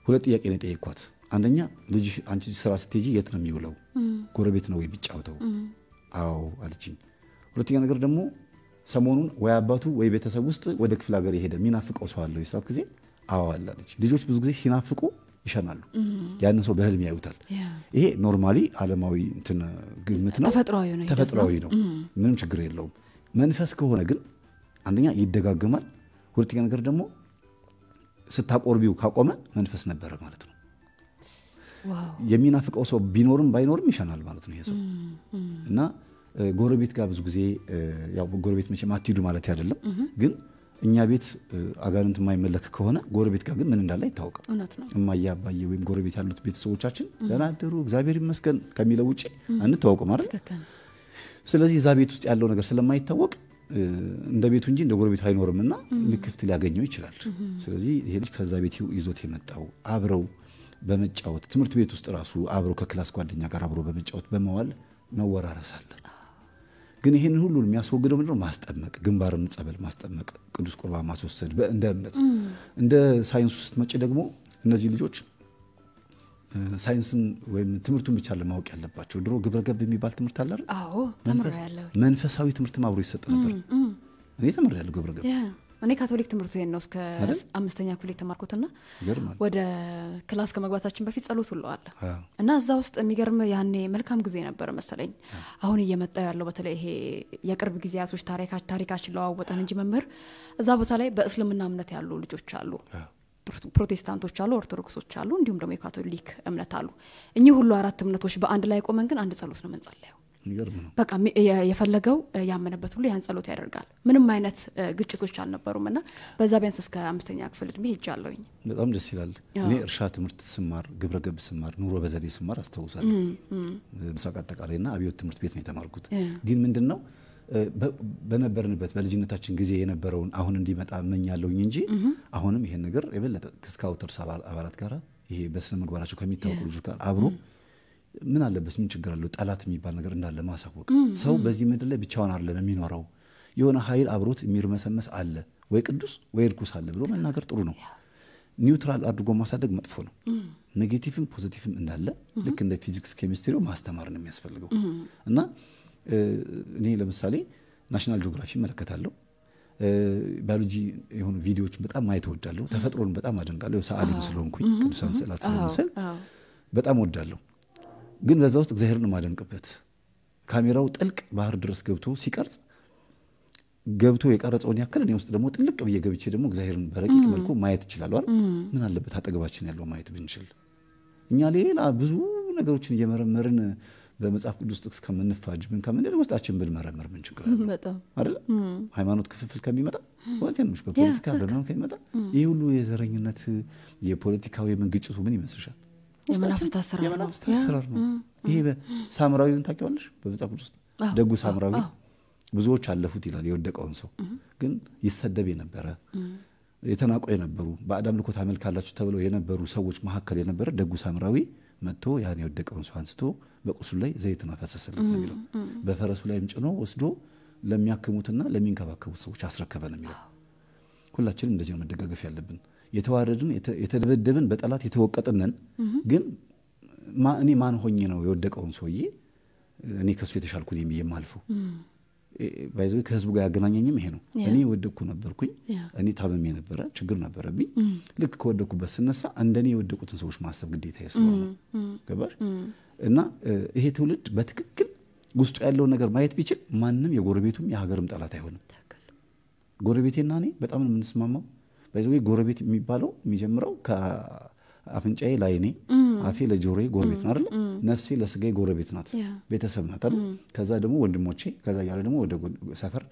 ሁለት ጥያቄ ነው የጠየቅኳት። አንደኛ ልጅ አንቺ ስራ ስትሄጂ የት ነው የሚውለው? ጎረቤት ነው የሚጫወተው? አዎ አለችኝ። ሁለተኛ ነገር ደግሞ ሰሞኑን ወይ አባቱ ወይ ቤተሰብ ውስጥ ወደ ክፍለ ሀገር የሄደ የሚናፍቀው ሰው አለው የስራት ጊዜ? አዎ አለች። ልጆች ብዙ ጊዜ ሲናፍቁ ይሸናሉ። ያንን ሰው በህልም ያዩታል። ይሄ ኖርማሊ አለማዊ እንትን ግምት ነው፣ ተፈጥሯዊ ነው፣ ምንም ችግር የለውም። መንፈስ ከሆነ ግን አንደኛ ይደጋገማል፣ ሁለተኛ ነገር ደግሞ ስታቆርቢው ካቆመ መንፈስ ነበረ ማለት ነው። የሚናፍቀው ሰው ቢኖርም ባይኖርም ይሻናል ማለት ነው ይሄ ሰው እና ጎረቤት ጋር ብዙ ጊዜ ጎረቤት መቼም አትሂዱ ማለት አይደለም፣ ግን እኛ ቤት አጋንንት የማይመለክ ከሆነ ጎረቤት ጋር ግን ምን እንዳለ አይታወቅም። እማዬ አባዬ ወይም ጎረቤት ያሉት ቤተሰቦቻችን ደህና አደሩ እግዚአብሔር ይመስገን ከሚለው ውጭ አንታወቅም አይደል? ስለዚህ እዛ ቤት ውስጥ ያለው ነገር ስለማይታወቅ እንደ ቤቱ እንጂ እንደ ጎረቤቱ አይኖርም እና ልክፍት ሊያገኘው ይችላል። ስለዚህ ይሄ ልጅ ከዛ ቤት ይዞት የመጣው አብረው በመጫወት ትምህርት ቤት ውስጥ ራሱ አብሮ ከክላስ ጓደኛ ጋር አብሮ በመጫወት በመዋል መወራረስ አለ። ግን ይህን ሁሉ የሚያስወግደው ምንድነው? ማስጠመቅ፣ ግንባርን ጸበል ማስጠመቅ፣ ቅዱስ ቁርባን ማስወሰድ እንደ እምነት። እንደ ሳይንሱ ስትመጪ ደግሞ እነዚህ ልጆች ሳይንስን ወይም ትምህርቱን ብቻ ለማወቅ ያለባቸው ድሮ ግብረገብ የሚባል ትምህርት አለ። መንፈሳዊ ትምህርትም አብሮ ይሰጥ ነበር። እኔ ተምሬያለሁ ግብረገብ እኔ ካቶሊክ ትምህርት ይሄን ነው እስከ አምስተኛ ክፍል የተማርኩትና ወደ ክላስ ከመግባታችን በፊት ጸሎት ሁሉ አለ እና እዛ ውስጥ የሚገርም ያኔ መልካም ጊዜ ነበር መሰለኝ። አሁን እየመጣ ያለው በተለይ ይሄ የቅርብ ጊዜያቶች ታሪካችን ለዋወጠን እንጂ መምህር እዛ ቦታ ላይ በእስልምና እምነት ያሉ ልጆች አሉ ፕሮቴስታንቶች አሉ፣ ኦርቶዶክሶች አሉ፣ እንዲሁም ደግሞ የካቶሊክ እምነት አሉ። እኚህ ሁሉ አራት እምነቶች በአንድ ላይ ቆመን ግን አንድ ጸሎት ነው ምንጸለየው። የሚገርም ነው። በቃ የፈለገው ያመነበት ሁሉ ያን ጸሎት ያደርጋል። ምንም አይነት ግጭቶች አልነበሩም እና በዛ ቢያንስ እስከ አምስተኛ ክፍል እድሜ ሄጃለሁኝ። በጣም ደስ ይላል። እኔ እርሻ ትምህርት ስማር፣ ግብረ ገብ ስማር፣ ኑሮ በዘዴ ስማር አስታውሳለሁ። ምስራቅ አጠቃላይና አብዮት ትምህርት ቤት ነው የተማርኩት። ግን ምንድን ነው በነበርንበት በልጅነታችን ጊዜ የነበረውን አሁን እንዲመጣ እመኛለሁኝ እንጂ አሁንም ይሄን ነገር የበለጠ ከስካውተርስ አባላት ጋር ይሄ በስነ ምግባራቸው ከሚታወቁ ልጆች ጋር አብሮ ምን አለበት ምን ችግር አለው ጠላት የሚባል ነገር እንዳለ ማሳወቅ ሰው በዚህ ምድር ላይ ብቻውን አይደለም የሚኖረው የሆነ ኃይል አብሮት የሚርመሰመስ አለ ወይ ቅዱስ ወይ እርኩስ አለ ብሎ መናገር ጥሩ ነው ኒውትራል አድርጎ ማሳደግ መጥፎ ነው ኔጌቲቭም ፖዚቲቭም እንዳለ ልክ እንደ ፊዚክስ ኬሚስትሪ ማስተማር ነው የሚያስፈልገው እና እኔ ለምሳሌ ናሽናል ጂኦግራፊ እመለከታለሁ ባዮሎጂ የሆኑ ቪዲዮዎችን በጣም ማየት ወዳለሁ ተፈጥሮን በጣም አደንቃለሁ ሰአሊም ስለሆንኩኝ ቅዱሳን ስዕላት ስለምስል በጣም ወዳለሁ ግን በዛ ውስጥ እግዚአብሔርን ማደንቅበት ካሜራው ጥልቅ ባህር ድረስ ገብቶ ሲቀርጽ ገብቶ የቀረጸውን ያክል እኔ ውስጥ ደግሞ ጥልቅ ብዬ ገብቼ ደግሞ እግዚአብሔርን በረቂቅ መልኩ ማየት እችላለሁ። ምን አለበት አጠገባችን ያለው ማየት ብንችል። እኛ ሌላ ብዙ ነገሮችን እየመረመርን በመጽሐፍ ቅዱስ ጥቅስ ከምንፋጅ ምን ከምንል ውስጣችን ብንመረምር ምን ችግር አለ? ሃይማኖት ክፍፍል ከሚመጣ በፖለቲካ በምናምን ከሚመጣ ይህ ሁሉ የዘረኝነት የፖለቲካዊ ምን ግጭቱ ምን ይመስልሻል? የመናፍስት አሰራር ነው። ይሄ ሳምራዊውን ታውቂዋለሽ? በመጽሐፍ ቅዱስ ደጉ ሳምራዊ ብዙዎች አለፉት ይላል። የወደቀውን ሰው ግን ይሰደብ የነበረ የተናቆ የነበሩ በአዳም ልኮ ታመልካላችሁ ተብለው የነበሩ ሰዎች መካከል የነበረ ደጉ ሳምራዊ መጥቶ ያን የወደቀውን ሰው አንስቶ በቁስሉ ላይ ዘይት ማፈሰሰለት ነው የሚለው። በፈረሱ ላይም ጭኖ ወስዶ ለሚያክሙትና ለሚንከባከቡት ሰዎች አስረከበ ነው የሚለው። ሁላችንም እንደዚህ ነው መደጋገፍ ያለብን። የተዋረድን የተደበደብን በጠላት የተወቀጥነን ግን እኔ ማን ሆኜ ነው የወደቀውን ሰውዬ እኔ ከእሱ የተሻልኩን ብዬ የማልፈው? ከህዝቡ ጋር ያገናኘኝም ይሄ ነው። እኔ የወደቅኩ ነበርኩኝ። እኔ ታመሜ ነበረ፣ ችግር ነበረብኝ። ልክ ከወደቅኩበት ስነሳ እንደኔ የወደቁትን ሰዎች ማሰብ ግዴታ ስለሆነ ገባሽ? እና ይሄ ትውልድ በትክክል ውስጡ ያለውን ነገር ማየት ቢችል ማንም የጎረቤቱም የሀገርም ጠላት አይሆንም። ጎረቤቴና እኔ በጣም ነው የምንስማማው። በዚ ጎረቤት የሚባለው የሚጀምረው ከአፍንጫዬ ላይ አፌ ለጆሮዬ ጎረቤት ነው አይደለ? ነፍሴ ለስጋዬ ጎረቤት ናት፣ ቤተሰብ ናት ከዛ ደግሞ ወንድሞቼ፣ ከዛ እያለ ደግሞ ወደ ሰፈር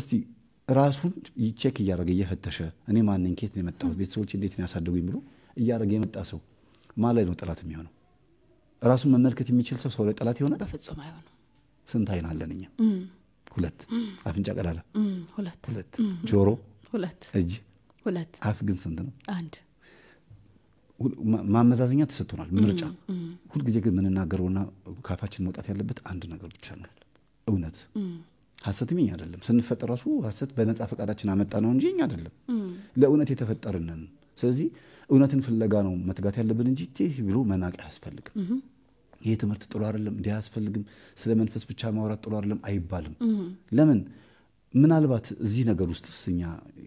እስቲ ራሱን ይቼክ እያደረገ እየፈተሸ እኔ ማንን ኬት ነው የመጣሁት ቤተሰቦች እንዴት ነው ያሳደጉ ብሎ እያደረገ የመጣ ሰው ላይ ነው ጠላት የሚሆነው። ራሱን መመልከት የሚችል ሰው ሰው ላይ ጠላት ይሆናል? በፍጹም ስንት አይን አለን እኛ? ሁለት። አፍንጫ ቀዳዳ ሁለት፣ ጆሮ ሁለት፣ እጅ ሁለት አፍ ግን ስንት ነው? አንድ ማመዛዘኛ ተሰጥቶናል፣ ምርጫ ሁልጊዜ ግን የምንናገረውና ካፋችን መውጣት ያለበት አንድ ነገር ብቻ ነው፣ እውነት። ሀሰት እኛ አይደለም። ስንፈጠር ራሱ ሀሰት በነፃ ፈቃዳችን አመጣ ነው እንጂ እኛ አይደለም። ለእውነት የተፈጠርንን። ስለዚህ እውነትን ፍለጋ ነው መትጋት ያለብን እንጂ ቴህ ብሎ መናቅ አያስፈልግም። ይህ ትምህርት ጥሩ አይደለም፣ እንዲህ አያስፈልግም፣ ስለ መንፈስ ብቻ ማውራት ጥሩ አይደለም አይባልም። ለምን ምናልባት እዚህ ነገር ውስጥ እኛ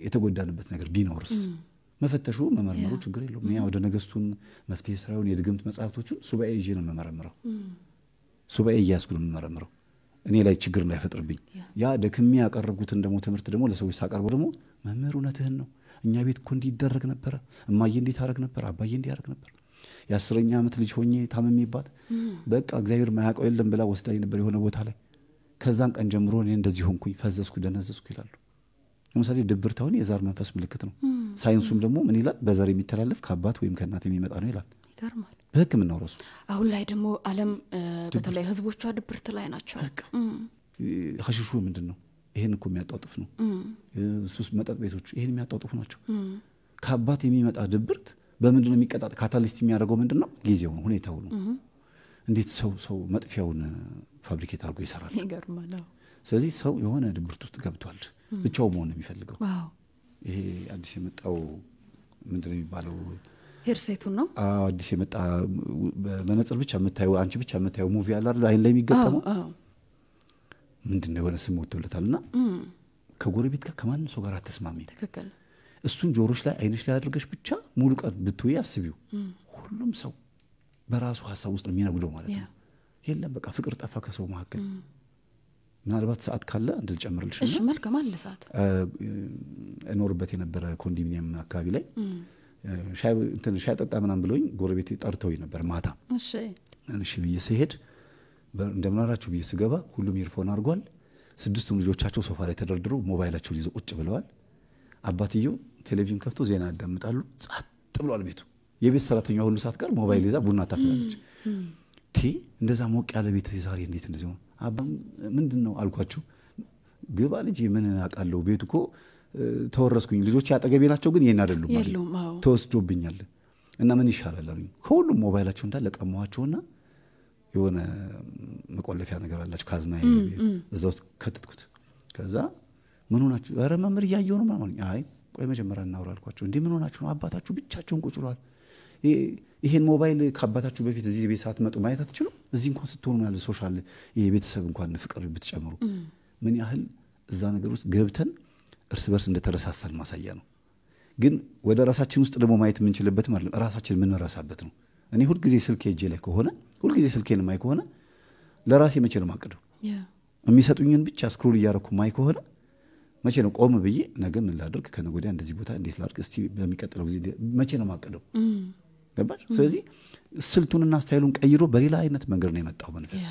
የተጎዳንበት ነገር ቢኖርስ መፈተሹ መመርመሩ ችግር የለውም። ያ ወደ ነገስቱን መፍትሄ ስራውን የድግምት መጽሐፍቶቹን ሱባኤ ይዤ ነው የምመረምረው። ሱባኤ እያስኩ ነው የምመረምረው እኔ ላይ ችግር እንዳይፈጥርብኝ። ያ ደክሜ ያቀረጉትን ደግሞ ትምህርት ደግሞ ለሰዎች ሳቀርበው ደግሞ መምህር እውነትህን ነው፣ እኛ ቤት እኮ እንዲደረግ ነበረ፣ እማዬ እንዴት አረግ ነበር፣ አባዬ እንዲህ ያደርግ ነበር፣ የአስረኛ ዓመት ልጅ ሆኜ ታመሚባት በቃ እግዚአብሔር ማያውቀው የለም ብላ ወስዳኝ ነበር የሆነ ቦታ ላይ ከዛን ቀን ጀምሮ እኔ እንደዚህ ሆንኩኝ፣ ፈዘዝኩ፣ ደነዘዝኩ ይላሉ። ለምሳሌ ድብርት አሁን የዛር መንፈስ ምልክት ነው። ሳይንሱም ደግሞ ምን ይላል? በዘር የሚተላለፍ ከአባት ወይም ከእናት የሚመጣ ነው ይላል። በህግ ምናው ረሱ አሁን ላይ ደግሞ አለም በተለይ ህዝቦቿ ድብርት ላይ ናቸው። ሀሽሹ ምንድን ነው? ይሄን እኮ የሚያጣጥፍ ነው። ሱስ መጠጥ ቤቶች ይሄን የሚያጣጥፉ ናቸው። ከአባት የሚመጣ ድብርት በምንድነው የሚቀጣጥ? ካታሊስት የሚያደርገው ምንድን ነው? ጊዜው ነው፣ ሁኔታው ነው። እንዴት ሰው ሰው መጥፊያውን ፋብሪኬት አድርጎ ይሰራል? ስለዚህ ሰው የሆነ ድብርት ውስጥ ገብቷል። ብቻው መሆን ነው የሚፈልገው። ይሄ አዲስ የመጣው ምንድን ነው የሚባለው ሄርሴቱን ነው? አዲስ የመጣ መነጽር ብቻ የምታየው አንቺ ብቻ የምታየው ሙቪ አለ አይደል? አይን ላይ የሚገጠመው ምንድን ነው የሆነ ስም ወጥቶለታል። እና ከጎረቤት ጋር ከማንም ሰው ጋር አትስማሚ። እሱን ጆሮች ላይ አይነች ላይ አድርገሽ ብቻ ሙሉ ቀን ብትውይ አስቢው። ሁሉም ሰው በራሱ ሀሳብ ውስጥ የሚነጉደው ማለት ነው። የለም በቃ ፍቅር ጠፋ ከሰው መካከል። ምናልባት ሰዓት ካለ እንድል ጨምርልሽ። ሰዓት። እኖርበት የነበረ ኮንዶሚኒየም አካባቢ ላይ ሻይ ጠጣ ምናም ብሎኝ ጎረቤት ጠርተው ነበር ማታ። እሺ ብዬ ስሄድ እንደምናላችሁ ብዬ ስገባ ሁሉም ኢርፎን አድርጓል። ስድስቱም ልጆቻቸው ሶፋ ላይ ተደርድረው ሞባይላቸውን ይዘው ቁጭ ብለዋል። አባትየው ቴሌቪዥን ከፍቶ ዜና ያዳምጣሉ። ጻጥ ብሏል ቤቱ። የቤት ሰራተኛ ሁሉ ሳትቀር ሞባይል ይዛ ቡና ታፈላለች። ቲ እንደዛ ሞቅ ያለ ቤት ዛሬ እንዴት እንደዚ አባም ምንድን ነው አልኳቸው። ግባ ልጅ ምን አውቃለሁ፣ ቤት እኮ ተወረስኩኝ። ልጆች ያጠገቤ ናቸው፣ ግን ይህን አይደሉም፣ ተወስዶብኛል እና ምን ይሻላል አሉኝ። ከሁሉም ሞባይላቸው እንዳለ ቀማኋቸውና የሆነ መቆለፊያ ነገር አላቸው ካዝና፣ እዛ ውስጥ ከትትኩት ከዛ ምን ሆናችሁ? ኧረ መምህር እያየሁ ምናምን አይ ቆይ መጀመሪያ እናውራ አልኳቸው። እንዲህ ምን ሆናችሁ ነው? አባታችሁ ብቻቸውን ቁጭሏል ይሄን ሞባይል ከአባታችሁ በፊት እዚህ ቤት ሳትመጡ ማየት አትችሉ። እዚህ እንኳን ስትሆኑ ያለ ሶሻል የቤተሰብ እንኳን ፍቅር ብትጨምሩ ምን ያህል እዛ ነገር ውስጥ ገብተን እርስ በርስ እንደተረሳሳን ማሳያ ነው። ግን ወደ ራሳችን ውስጥ ደግሞ ማየት የምንችልበት አይደለም፣ ራሳችን የምንረሳበት ነው። እኔ ሁልጊዜ ስልኬ እጄ ላይ ከሆነ ሁልጊዜ ስልኬን ማይ ከሆነ ለራሴ መቼ ነው ማቅደው? የሚሰጡኝን ብቻ ስክሮል እያረኩ ማይ ከሆነ መቼ ነው ቆም ብዬ ነገ ምን ላድርግ ከነገ እንደዚህ ቦታ እንዴት ላድርግ፣ እስቲ በሚቀጥለው ጊዜ መቼ ነው ማቅደው? ገባሽ? ስለዚህ ስልቱንና ስታይሉን ቀይሮ በሌላ አይነት መንገድ ነው የመጣው መንፈስ።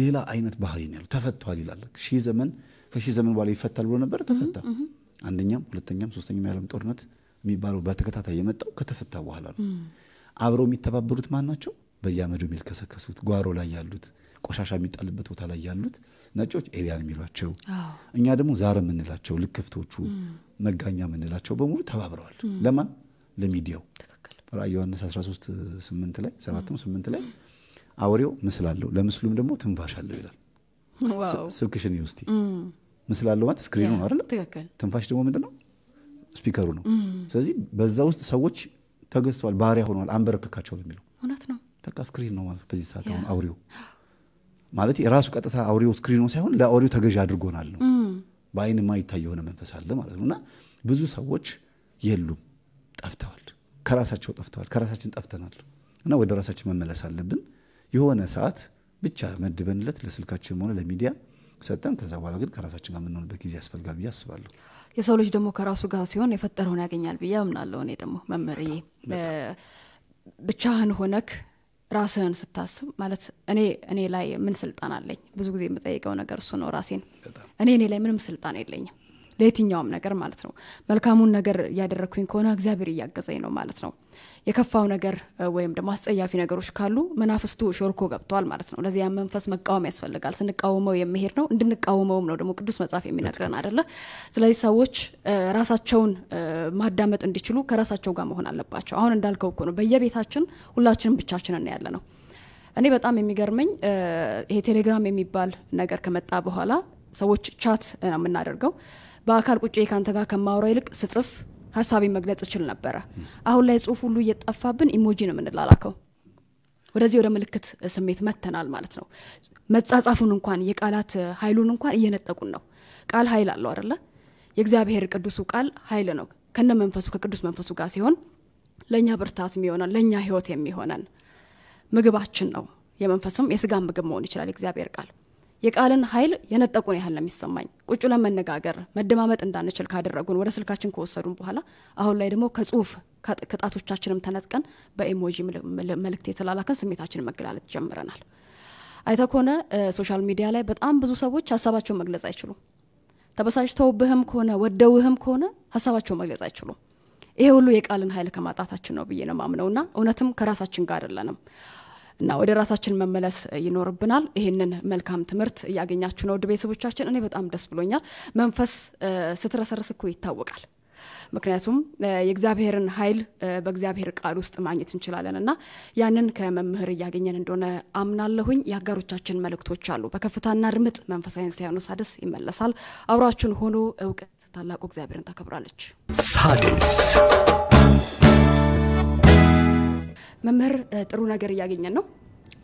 ሌላ አይነት ባህሪ ነው ያለው። ተፈቷል ይላል። ሺ ዘመን ከሺ ዘመን በኋላ ይፈታል ብሎ ነበር፣ ተፈታ። አንደኛም ሁለተኛም ሶስተኛም የዓለም ጦርነት የሚባለው በተከታታይ የመጣው ከተፈታ በኋላ ነው። አብረው የሚተባበሩት ማን ናቸው? በየአመዱ የሚልከሰከሱት ጓሮ ላይ ያሉት ቆሻሻ የሚጣልበት ቦታ ላይ ያሉት ነጮች ኤሊያን የሚሏቸው እኛ ደግሞ ዛር የምንላቸው ልክፍቶቹ መጋኛ የምንላቸው በሙሉ ተባብረዋል። ለማን? ለሚዲያው ዮሐንስ 13 8 ላይ 7 8 ላይ አውሬው ምስል አለው ለምስሉም ደግሞ ትንፋሽ አለው ይላል። ስልክሽን ውስቲ ምስል አለው ማለት ስክሪኑ ነው አይደል? ትንፋሽ ደግሞ ምንድን ነው ስፒከሩ ነው። ስለዚህ በዛ ውስጥ ሰዎች ተገዝተዋል፣ ባሪያ ሆነዋል፣ አንበረከካቸው የሚለው እውነት ነው። በቃ ስክሪን ነው ማለት በዚህ ሰዓት አሁን አውሬው ማለት የራሱ ቀጥታ አውሬው ስክሪን ነው ሳይሆን ለአውሬው ተገዥ አድርጎናል ነው። በአይን ማይታይ የሆነ መንፈስ አለ ማለት ነው። እና ብዙ ሰዎች የሉም፣ ጠፍተዋል። ከራሳቸው ጠፍተዋል፣ ከራሳችን ጠፍተናል እና ወደ ራሳችን መመለስ አለብን። የሆነ ሰዓት ብቻ መድበንለት ለስልካችንም ሆነ ለሚዲያ ሰጠን። ከዛ በኋላ ግን ከራሳችን ጋር የምንሆንበት ጊዜ ያስፈልጋል ብዬ አስባለሁ። የሰው ልጅ ደግሞ ከራሱ ጋር ሲሆን የፈጠረውን ያገኛል ብዬ አምናለሁ። እኔ ደግሞ መመርዬ ብቻህን ሆነክ ራስህን ስታስብ ማለት እኔ እኔ ላይ ምን ስልጣን አለኝ? ብዙ ጊዜ የምጠይቀው ነገር እሱ ነው። ራሴን እኔ እኔ ላይ ምንም ስልጣን የለኝም ለየትኛውም ነገር ማለት ነው። መልካሙን ነገር እያደረግኩኝ ከሆነ እግዚአብሔር እያገዘኝ ነው ማለት ነው። የከፋው ነገር ወይም ደግሞ አስጸያፊ ነገሮች ካሉ መናፍስቱ ሾርኮ ገብቷል ማለት ነው። ለዚያ መንፈስ መቃወም ያስፈልጋል። ስንቃወመው የሚሄድ ነው፣ እንድንቃወመውም ነው ደግሞ ቅዱስ መጽሐፍ የሚነግረን አደለ? ስለዚህ ሰዎች ራሳቸውን ማዳመጥ እንዲችሉ ከራሳቸው ጋር መሆን አለባቸው። አሁን እንዳልከው እኮ ነው፣ በየቤታችን ሁላችንም ብቻችንን ያለ ነው። እኔ በጣም የሚገርመኝ ይሄ ቴሌግራም የሚባል ነገር ከመጣ በኋላ ሰዎች ቻት ነው የምናደርገው በአካል ቁጭ ከአንተ ጋር ከማውራው ይልቅ ስጽፍ ሀሳቤን መግለጽ እችል ነበረ። አሁን ላይ ጽሁፍ ሁሉ እየጠፋብን ኢሞጂ ነው የምንላላከው። ወደዚህ ወደ ምልክት ስሜት መተናል ማለት ነው። መጻጻፉን እንኳን የቃላት ኃይሉን እንኳን እየነጠቁን ነው። ቃል ኃይል አለው አደለ የእግዚአብሔር ቅዱሱ ቃል ኃይል ነው። ከነ መንፈሱ ከቅዱስ መንፈሱ ጋር ሲሆን ለእኛ ብርታት የሚሆነን ለእኛ ህይወት የሚሆነን ምግባችን ነው። የመንፈስም የስጋ ምግብ መሆን ይችላል የእግዚአብሔር ቃል። የቃልን ኃይል የነጠቁን ያህል ነው የሚሰማኝ። ቁጭ ለመነጋገር መደማመጥ እንዳንችል ካደረጉን ወደ ስልካችን ከወሰዱን በኋላ አሁን ላይ ደግሞ ከጽሁፍ ከጣቶቻችንም ተነጥቀን በኢሞጂ መልእክት የተላላከን ስሜታችን መገላለጥ ጀምረናል። አይተ ከሆነ ሶሻል ሚዲያ ላይ በጣም ብዙ ሰዎች ሀሳባቸውን መግለጽ አይችሉም። ተበሳጭተውብህም ከሆነ ወደውህም ከሆነ ሀሳባቸውን መግለጽ አይችሉም። ይሄ ሁሉ የቃልን ኃይል ከማጣታችን ነው ብዬ ነው ማምነውና እውነትም ከራሳችን ጋር አይደለንም። እና ወደ ራሳችን መመለስ ይኖርብናል። ይህንን መልካም ትምህርት እያገኛችሁ ነው ውድ ቤተሰቦቻችን። እኔ በጣም ደስ ብሎኛል። መንፈስ ስትረሰርስ እኮ ይታወቃል። ምክንያቱም የእግዚአብሔርን ኃይል በእግዚአብሔር ቃል ውስጥ ማግኘት እንችላለን እና ያንን ከመምህር እያገኘን እንደሆነ አምናለሁኝ። የአጋሮቻችን መልእክቶች አሉ። በከፍታና ርምጥ መንፈሳዊ ሳይሆኑ ሳድስ ይመለሳል። አብራችን ሆኖ እውቀት ታላቁ እግዚአብሔርን ታከብራለች። ሳድስ መምህር ጥሩ ነገር እያገኘን ነው።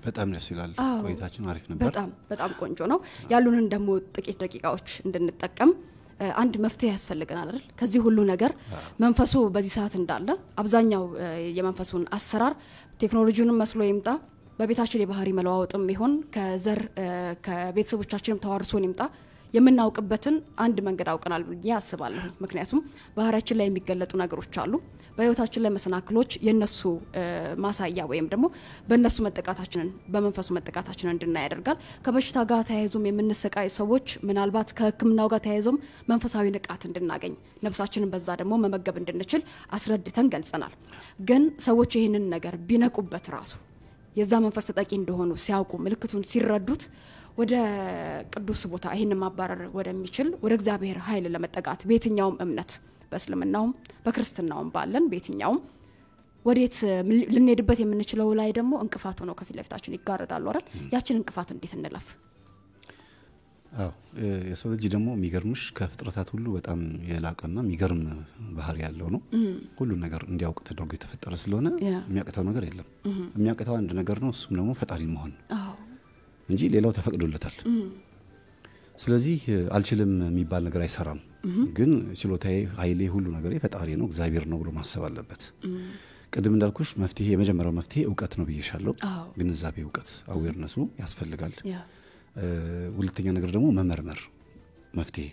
በጣም ደስ ይላል። ቆይታችን አሪፍ ነበር። በጣም በጣም ቆንጆ ነው። ያሉንን ደግሞ ጥቂት ደቂቃዎች እንድንጠቀም አንድ መፍትሄ ያስፈልገናል አይደል? ከዚህ ሁሉ ነገር መንፈሱ በዚህ ሰዓት እንዳለ አብዛኛው የመንፈሱን አሰራር ቴክኖሎጂውንም መስሎ ይምጣ በቤታችን የባህሪ መለዋወጥም ይሆን ከዘር ከቤተሰቦቻችንም ተዋርሶን ይምጣ የምናውቅበትን አንድ መንገድ አውቀናል ብዬ አስባለሁ። ምክንያቱም ባህሪያችን ላይ የሚገለጡ ነገሮች አሉ። በህይወታችን ላይ መሰናክሎች የነሱ ማሳያ ወይም ደግሞ በእነሱ መጠቃታችንን በመንፈሱ መጠቃታችንን እንድናይ ያደርጋል። ከበሽታ ጋር ተያይዞም የምንሰቃይ ሰዎች ምናልባት ከህክምናው ጋር ተያይዞም መንፈሳዊ ንቃት እንድናገኝ ነፍሳችንን በዛ ደግሞ መመገብ እንድንችል አስረድተን ገልጸናል። ግን ሰዎች ይህንን ነገር ቢነቁበት ራሱ የዛ መንፈስ ተጠቂ እንደሆኑ ሲያውቁ ምልክቱን ሲረዱት ወደ ቅዱስ ቦታ ይህን ማባረር ወደሚችል ወደ እግዚአብሔር ኃይል ለመጠጋት በየትኛውም እምነት በእስልምናውም በክርስትናውም ባለን በየትኛውም ወዴት ልንሄድበት የምንችለው ላይ ደግሞ እንቅፋት ሆነው ከፊት ለፊታችን ይጋረዳሉ አይደል? ያችን እንቅፋት እንዴት እንለፍ? አዎ የሰው ልጅ ደግሞ የሚገርምሽ ከፍጥረታት ሁሉ በጣም የላቀና የሚገርም ባህሪ ያለው ነው። ሁሉ ነገር እንዲያውቅ ተደርጎ የተፈጠረ ስለሆነ የሚያቅተው ነገር የለም። የሚያቅተው አንድ ነገር ነው፣ እሱም ደግሞ ፈጣሪ መሆን እንጂ ሌላው ተፈቅዶለታል። ስለዚህ አልችልም የሚባል ነገር አይሰራም። ግን ችሎታዬ፣ ኃይሌ፣ ሁሉ ነገር ፈጣሪ ነው እግዚአብሔር ነው ብሎ ማሰብ አለበት። ቅድም እንዳልኩሽ መፍትሄ የመጀመሪያው መፍትሄ እውቀት ነው ብዬሻለሁ። ግንዛቤ፣ እውቀት አዌርነሱ ያስፈልጋል። ሁለተኛ ነገር ደግሞ መመርመር መፍትሄ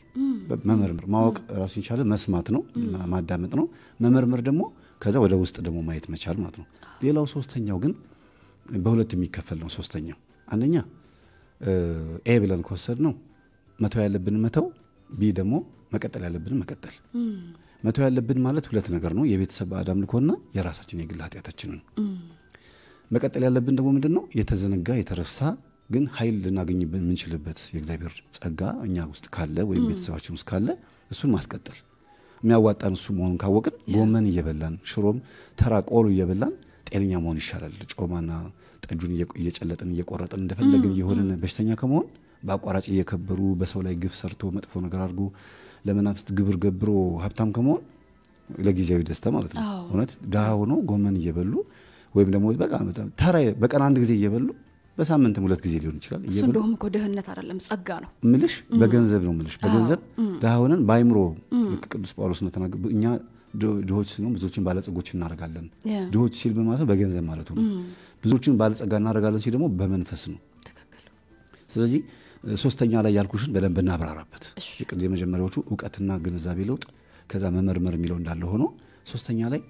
መመርመር ማወቅ ራሱ ይቻለ መስማት ነው፣ ማዳመጥ ነው። መመርመር ደግሞ ከዛ ወደ ውስጥ ደግሞ ማየት መቻል ማለት ነው። ሌላው ሶስተኛው ግን በሁለት የሚከፈል ነው። ሶስተኛው አንደኛ ኤ ብለን ከወሰድ ነው መተው ያለብን መተው፣ ቢ ደግሞ መቀጠል ያለብን መቀጠል። መተው ያለብን ማለት ሁለት ነገር ነው፣ የቤተሰብ ባዕድ አምልኮና የራሳችን የግል ነው። መቀጠል ያለብን ደግሞ ምንድን ነው? የተዘነጋ የተረሳ ግን ኃይል ልናገኝ የምንችልበት የእግዚአብሔር ጸጋ እኛ ውስጥ ካለ ወይም ቤተሰባችን ውስጥ ካለ እሱን ማስቀጠል የሚያዋጣን እሱ መሆኑን ካወቅን ጎመን እየበላን ሽሮም ተራ ቆሎ እየበላን ጤነኛ መሆን ይሻላል። ጮማና ጠጁን እየጨለጥን እየቆረጥን እንደፈለግን የሆንን በሽተኛ ከመሆን በአቋራጭ እየከበሩ በሰው ላይ ግፍ ሰርቶ መጥፎ ነገር አድርጎ ለመናፍስት ግብር ገብሮ ሀብታም ከመሆን ለጊዜያዊ ደስታ ማለት ነው። እውነት ድሃ ሆኖ ጎመን እየበሉ ወይም ደግሞ በቃ ተራ በቀን አንድ ጊዜ እየበሉ በሳምንትም ሁለት ጊዜ ሊሆን ይችላል። እሱ እንደውም እኮ ድህነት አይደለም ጸጋ ነው ምልሽ፣ በገንዘብ ነው ምልሽ። በገንዘብ ድሃ ሆነን በአይምሮ ቅዱስ ጳውሎስ ነው እኛ ድሆች ስንሆን ብዙዎችን ባለጸጎች እናደርጋለን። ድሆች ሲል በማለት በገንዘብ ማለቱ ነው። ብዙዎችን ባለጸጋ እናደርጋለን ሲል ደግሞ በመንፈስ ነው። ስለዚህ ሶስተኛ ላይ ያልኩሽን በደንብ እናብራራበት። የቅድ የመጀመሪያዎቹ እውቀትና ግንዛቤ ለውጥ፣ ከዛ መመርመር የሚለው እንዳለ ሆኖ ሶስተኛ ላይ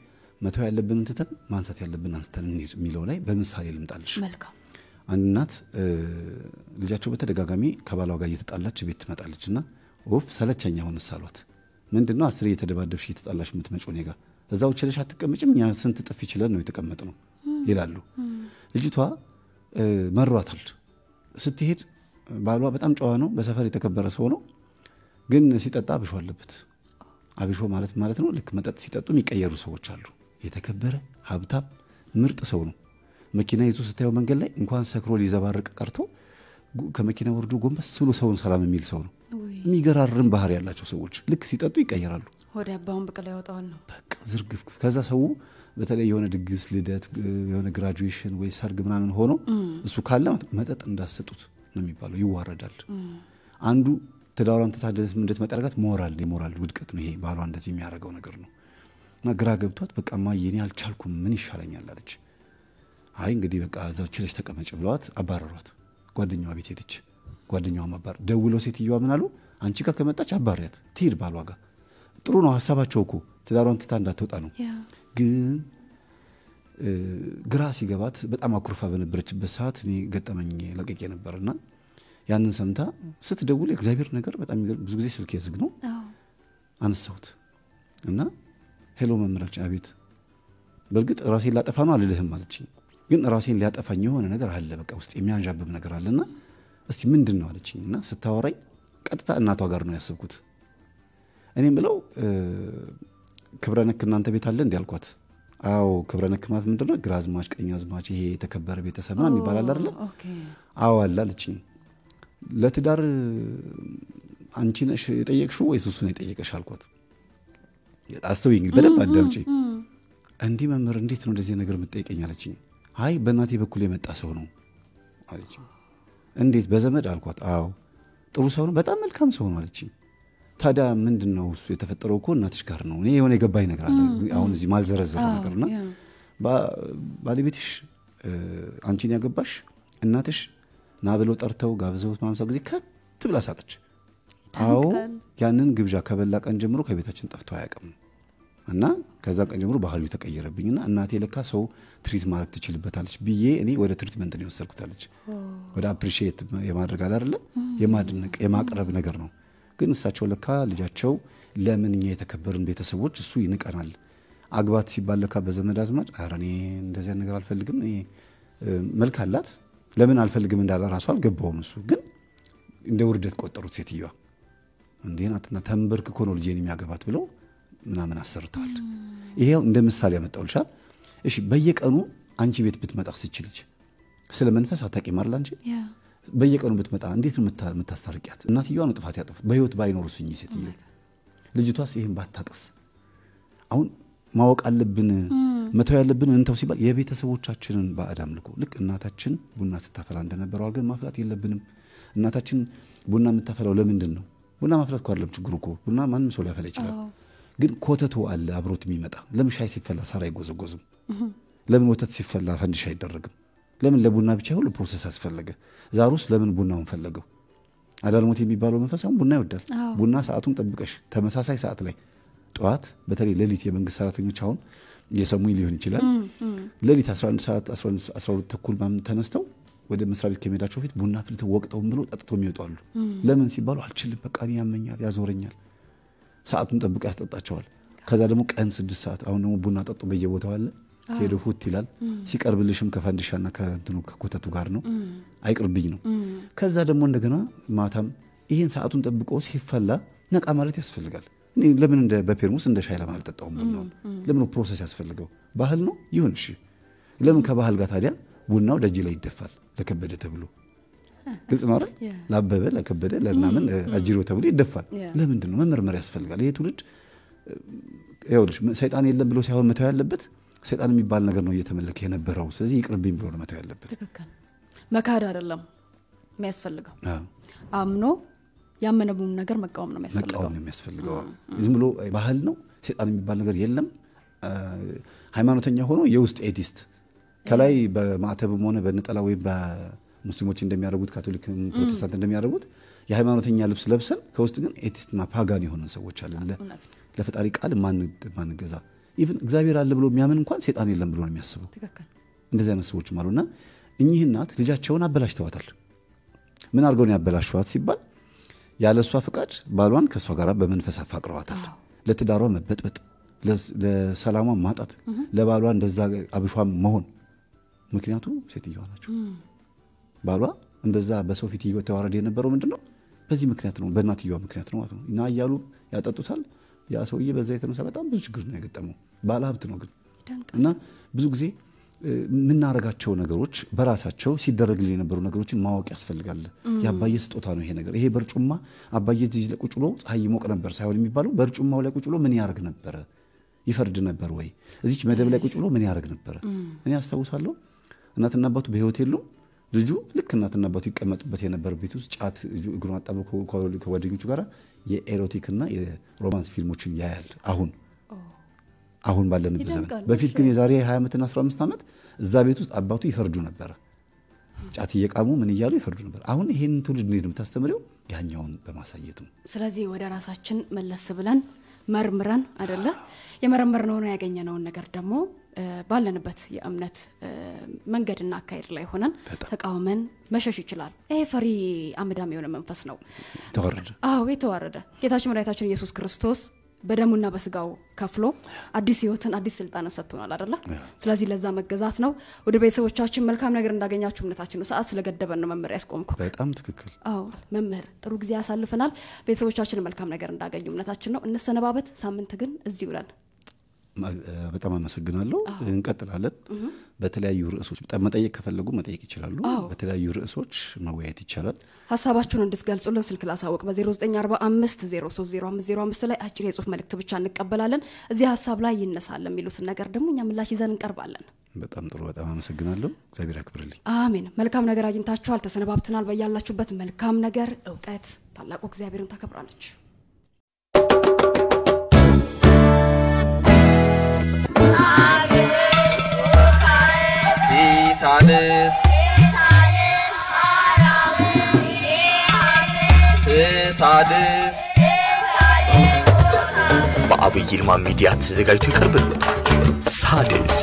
መተው ያለብን ትተን ማንሳት ያለብን አንስተን እንሂድ የሚለው ላይ በምሳሌ ልምጣልሽ። አንድ እናት ልጃቸው በተደጋጋሚ ከባሏ ጋር እየተጣላች ቤት ትመጣለች እና ወፍ ሰለቸኛ ሆንስ ሳሏት፣ ምንድን ነው አስሬ እየተደባደብሽ እየተጣላሽ የምትመጪው እኔ ጋር እዛው ችለሽ አትቀመጭም? እኛ ስንት ጥፍ ይችለን ነው የተቀመጥ ነው ይላሉ። ልጅቷ መሯታል ስትሄድ ባሏ በጣም ጨዋ ነው፣ በሰፈር የተከበረ ሰው ነው። ግን ሲጠጣ አብሾ አለበት። አብሾ ማለት ማለት ነው ልክ መጠጥ ሲጠጡ የሚቀየሩ ሰዎች አሉ። የተከበረ ሀብታም ምርጥ ሰው ነው። መኪና ይዞ ስታየው መንገድ ላይ እንኳን ሰክሮ ሊዘባርቅ ቀርቶ ከመኪና ወርዶ ጎንበስ ብሎ ሰውን ሰላም የሚል ሰው ነው። የሚገራርም ባህሪ ያላቸው ሰዎች ልክ ሲጠጡ ይቀየራሉ። ወደ አባሁን ብቅ ያወጣዋል ነው በቃ ዝርግፍ። ከዛ ሰው በተለይ የሆነ ድግስ፣ ልደት፣ የሆነ ግራጁዌሽን ወይ ሰርግ ምናምን ሆኖ እሱ ካለ መጠጥ እንዳሰጡት ነው የሚባለው፣ ይዋረዳል። አንዱ ትዳሯን ተታደስ እንድትመጣ መጠረጋት ሞራል የሞራል ውድቀት ነው ይሄ። ባሏ እንደዚህ የሚያደርገው ነገር ነው እና ግራ ገብቷት በቃ ማ የኔ አልቻልኩም፣ ምን ይሻለኛል አለች። አይ እንግዲህ በቃ እዛው ችለሽ ተቀመጭ ብለዋት አባረሯት። ጓደኛዋ ቤት ሄደች። ጓደኛዋ አባር ደውለው ሴትዮዋ ምን አሉ፣ አንቺ ጋር ከመጣች አባሪያት ትሂድ ባሏ ጋር። ጥሩ ነው ሀሳባቸው እኮ ትዳሯን ትታ እንዳትወጣ ነው ግን ግራ ሲገባት በጣም አኩርፋ በነበረችበት ሰዓት እኔ ገጠመኝ ለቅቄ ነበርና ያንን ሰምታ ስትደውል እግዚአብሔር ነገር በጣም ብዙ ጊዜ ስልክ የዝግ ነው። አነሳሁት እና ሄሎ መምህራች፣ አቤት። በእርግጥ ራሴን ላጠፋ ነው አልልህም አለችኝ። ግን ራሴን ሊያጠፋኝ የሆነ ነገር አለ፣ በቃ ውስጥ የሚያንዣብብ ነገር አለና እስቲ ምንድን ነው አለችኝ። እና ስታወራኝ ቀጥታ እናቷ ጋር ነው ያሰብኩት። እኔም ብለው ክብረ ነክ እናንተ ቤት አለ እንዲያልኳት አዎ ክብረ ግራ ዝማች፣ ግራዝማች ዝማች፣ ይሄ የተከበረ ቤተሰብ ምናምን ይባላል አይደለ? አዎ አለ አለችኝ። ለትዳር አንቺ ነሽ የጠየቅሽው ወይስ እሱ ነው የጠየቀሽ አልኳት። አስተው እንግዲህ በደንብ አዳምጪ። እንዲህ መምህር፣ እንዴት ነው እንደዚህ ነገር የምትጠይቀኝ አለችኝ። አይ በእናቴ በኩል የመጣ ሰው ነው አለችኝ። እንዴት በዘመድ አልኳት። አዎ ጥሩ ሰው ነው፣ በጣም መልካም ሰው ነው አለችኝ። ታዲያ ምንድን ነው እሱ የተፈጠረው እኮ እናትሽ ጋር ነው። እኔ የሆነ የገባኝ ነገር አለ አሁን እዚህ ማልዘረዘረው ነገር እና ባለቤትሽ አንቺን ያገባሽ እናትሽ ና ብለው ጠርተው ጋብዘውት ማምሳ ጊዜ ከት ብላ ሳቀች። አዎ ያንን ግብዣ ከበላ ቀን ጀምሮ ከቤታችን ጠፍቶ አያውቅም። እና ከዛ ቀን ጀምሮ ባህሪው ተቀየረብኝና እናቴ ለካ ሰው ትሪት ማድረግ ትችልበታለች ብዬ እኔ ወደ ትሪትመንት ነው የወሰድኩታለች። ወደ አፕሪሺየት የማድረግ አለ አይደለ የማድነቅ የማቅረብ ነገር ነው ግን እሳቸው ለካ ልጃቸው ለምን እኛ የተከበርን ቤተሰቦች እሱ ይንቀናል አግባት ሲባል ለካ በዘመድ አዝማጭ ኧረ እኔ እንደዚያ ነገር አልፈልግም መልክ አላት ለምን አልፈልግም እንዳለ ራሱ አልገባውም እሱ ግን እንደ ውርደት ቆጠሩት ሴትዮዋ እንዴናትና ተንበርክኮ ነው ልጄን የሚያገባት ብለው ምናምን አሰርተዋል ይሄው እንደ ምሳሌ ያመጣውልሻል እሺ በየቀኑ አንቺ ቤት ብትመጣ ስችልች ስለ መንፈስ አታውቂም አንቺ በየቀኑ ብትመጣ እንዴት ነው የምታስታርቂያት? እናትየዋ ነው ጥፋት ያጠፉት። በህይወት ባይኖሩ ስኝ ሴትዮ oh ልጅቷስ ይህን ባታቀስ። አሁን ማወቅ አለብን መተው ያለብን እንተው ሲባል የቤተሰቦቻችንን ባዕድ አምልኮ ልክ እናታችን ቡና ስታፈላ እንደነበረው አድርገን ማፍላት የለብንም። እናታችን ቡና የምታፈላው ለምንድን ነው? ቡና ማፍላት እኮ አይደለም ችግሩ እኮ ቡና ማንም ሰው ሊያፈላ ይችላል። oh. ግን ኮተቶ አለ አብሮት የሚመጣ ለምን ሻይ ሲፈላ ሳር አይጎዘጎዝም? ለምን ወተት ሲፈላ ፈንድሻ አይደረግም? ለምን ለቡና ብቻ ሁሉ ፕሮሰስ አስፈለገ? ዛር ውስጥ ለምን ቡናውን ፈለገው? አዳልሞት የሚባለው መንፈስ አሁን ቡና ይወዳል። ቡና ሰዓቱን ጠብቀሽ ተመሳሳይ ሰዓት ላይ ጠዋት፣ በተለይ ሌሊት የመንግስት ሰራተኞች አሁን የሰሙኝ ሊሆን ይችላል። ሌሊት 11 ሰዓት 12 ተኩል ምናምን ተነስተው ወደ መስሪያ ቤት ከመሄዳቸው በፊት ቡና ፍልተው ወቅጠውም ብሎ ጠጥተው የሚወጣሉ። ለምን ሲባሉ አልችልም፣ በቃ ያመኛል፣ ያዞረኛል። ሰዓቱን ጠብቀ ያስጠጣቸዋል። ከዛ ደግሞ ቀን ስድስት ሰዓት አሁን ደግሞ ቡና ጠጡ በየቦታው አለ ሄዶ ፉት ይላል። ሲቀርብልሽም ከፈንድሻና ከእንትኑ ከኮተቱ ጋር ነው፣ አይቅርብኝ ነው። ከዛ ደግሞ እንደገና ማታም ይህን ሰዓቱን ጠብቆ ሲፈላ ነቃ ማለት ያስፈልጋል። ለምን እንደ በፔርሙስ እንደ ሻይ ለማለት ጠጣሁም ቡናውን ለምን ፕሮሰስ ያስፈልገው? ባህል ነው ይሁን እሺ። ለምን ከባህል ጋር ታዲያ ቡናው ደጅ ላይ ይደፋል ለከበደ ተብሎ ግልጽ ነው አይደል? ላበበ ለከበደ ለምናምን አጅሮ ተብሎ ይደፋል። ለምንድን ነው መመርመር ያስፈልጋል። ይሄ ትውልድ ይኸውልሽ ሰይጣን የለም ብሎ ሳይሆን መተው ያለበት ሰይጣን የሚባል ነገር ነው እየተመለከ የነበረው። ስለዚህ ይቅርብኝ ብሎ መተው ያለበት። ትክክል። መካድ አይደለም የሚያስፈልገው፣ አምኖ ያመነውን ነገር መቃወም ነው የሚያስፈልገው። መቃወም ነው የሚያስፈልገው። ዝም ብሎ ባህል ነው ሰይጣን የሚባል ነገር የለም። ሃይማኖተኛ ሆኖ የውስጥ ኤቲስት ከላይ በማዕተብም ሆነ በነጠላ ወይም ሙስሊሞች እንደሚያደርጉት ካቶሊክ ፕሮቴስታንት እንደሚያደርጉት የሃይማኖተኛ ልብስ ለብሰን ከውስጥ ግን ኤቲስትና ፓጋን የሆነን ሰዎች አለን። ለፈጣሪ ቃል ማንገዛ ኢቭን እግዚአብሔር አለ ብሎ የሚያምን እንኳን ሴጣን የለም ብሎ ነው የሚያስበው። እንደዚህ አይነት ሰዎችም አሉና እኚህ እናት ልጃቸውን አበላሽተዋታል። ምን አድርገው ነው ያበላሸዋት ሲባል ያለ እሷ ፍቃድ ባሏን ከእሷ ጋር በመንፈስ አፋቅረዋታል። ለትዳሯ መበጥበጥ፣ ለሰላሟ ማጣት፣ ለባሏ እንደዛ አብሿ መሆን ምክንያቱ ሴትዮዋ ናቸው። ባሏ እንደዛ በሰው ፊት የተዋረደ የነበረው ምንድን ነው? በዚህ ምክንያት ነው፣ በእናትየዋ ምክንያት ነው ማለት ነው። እና እያሉ ያጠጡታል ያ ሰውዬ በዛ የተነሳ በጣም ብዙ ችግር ነው የገጠመው። ባለሀብት ነው ግን እና ብዙ ጊዜ የምናደርጋቸው ነገሮች በራሳቸው ሲደረግልን የነበሩ ነገሮችን ማወቅ ያስፈልጋል። የአባዬ ስጦታ ነው ይሄ ነገር። ይሄ በርጩማ አባዬ እዚህ ቁጭ ብሎ ፀሐይ ይሞቅ ነበር ሳይሆን የሚባለው በርጩማው ላይ ቁጭ ብሎ ምን ያደርግ ነበረ? ይፈርድ ነበር ወይ? እዚች መደብ ላይ ቁጭ ብሎ ምን ያደርግ ነበረ? እኔ አስታውሳለሁ። እናትና አባቱ በህይወት የሉም። ልጁ ልክ እናትና አባቱ ይቀመጡበት የነበር ቤት ውስጥ ጫት እግሩን አጣበ ከጓደኞቹ ጋር የኤሮቲክና የሮማንስ ፊልሞችን ያያል አሁን አሁን ባለንበት ዘመን። በፊት ግን የዛሬ 20 ዓመትና 15 ዓመት እዛ ቤት ውስጥ አባቱ ይፈርዱ ነበረ። ጫት እየቃሙ ምን እያሉ ይፈርዱ ነበር። አሁን ይሄንን ትውልድ እንዴት ነው ያኛውን በማሳየት ነው። ስለዚህ ወደ ራሳችን መለስ ብለን መርምረን አይደለ የመረመርነውን ያገኘነውን ነገር ደግሞ ባለንበት የእምነት መንገድና አካሄድ ላይ ሆነን ተቃውመን መሸሽ ይችላል። ይሄ ፈሪ አመዳም የሆነ መንፈስ ነው። ተዋረደ። አዎ የተዋረደ ጌታችን መድኃኒታችን ኢየሱስ ክርስቶስ በደሙና በስጋው ከፍሎ አዲስ ህይወትን አዲስ ስልጣንን ሰጥቶናል አደለ? ስለዚህ ለዛ መገዛት ነው። ወደ ቤተሰቦቻችን መልካም ነገር እንዳገኛችሁ እምነታችን ነው። ሰዓት ስለገደበን ነው መምህር ያስቆምኩ። በጣም ትክክል። አዎ መምህር፣ ጥሩ ጊዜ ያሳልፈናል። ቤተሰቦቻችን መልካም ነገር እንዳገኙ እምነታችን ነው። እንሰነባበት። ሳምንት ግን እዚህ ብለን በጣም አመሰግናለሁ። እንቀጥላለን። በተለያዩ ርዕሶች በጣም መጠየቅ ከፈለጉ መጠየቅ ይችላሉ። በተለያዩ ርዕሶች መወያየት ይቻላል። ሀሳባችሁን እንድትገልጹልን ስልክ ላሳወቅ በ0945 030505 ላይ አጭር የጽሁፍ መልእክት ብቻ እንቀበላለን። እዚህ ሀሳብ ላይ ይነሳል የሚሉትን ነገር ደግሞ እኛ ምላሽ ይዘን እንቀርባለን። በጣም ጥሩ። በጣም አመሰግናለሁ። እግዚአብሔር አክብርልኝ። አሜን። መልካም ነገር አግኝታችኋል። ተሰነባብትናል። በያላችሁበት መልካም ነገር እውቀት ታላቁ እግዚአብሔርን ታከብራለች። ሳድስ በአብይ ይልማ ሚዲያ ተዘጋጅቶ ይቀርብልዎታል። ሳድስ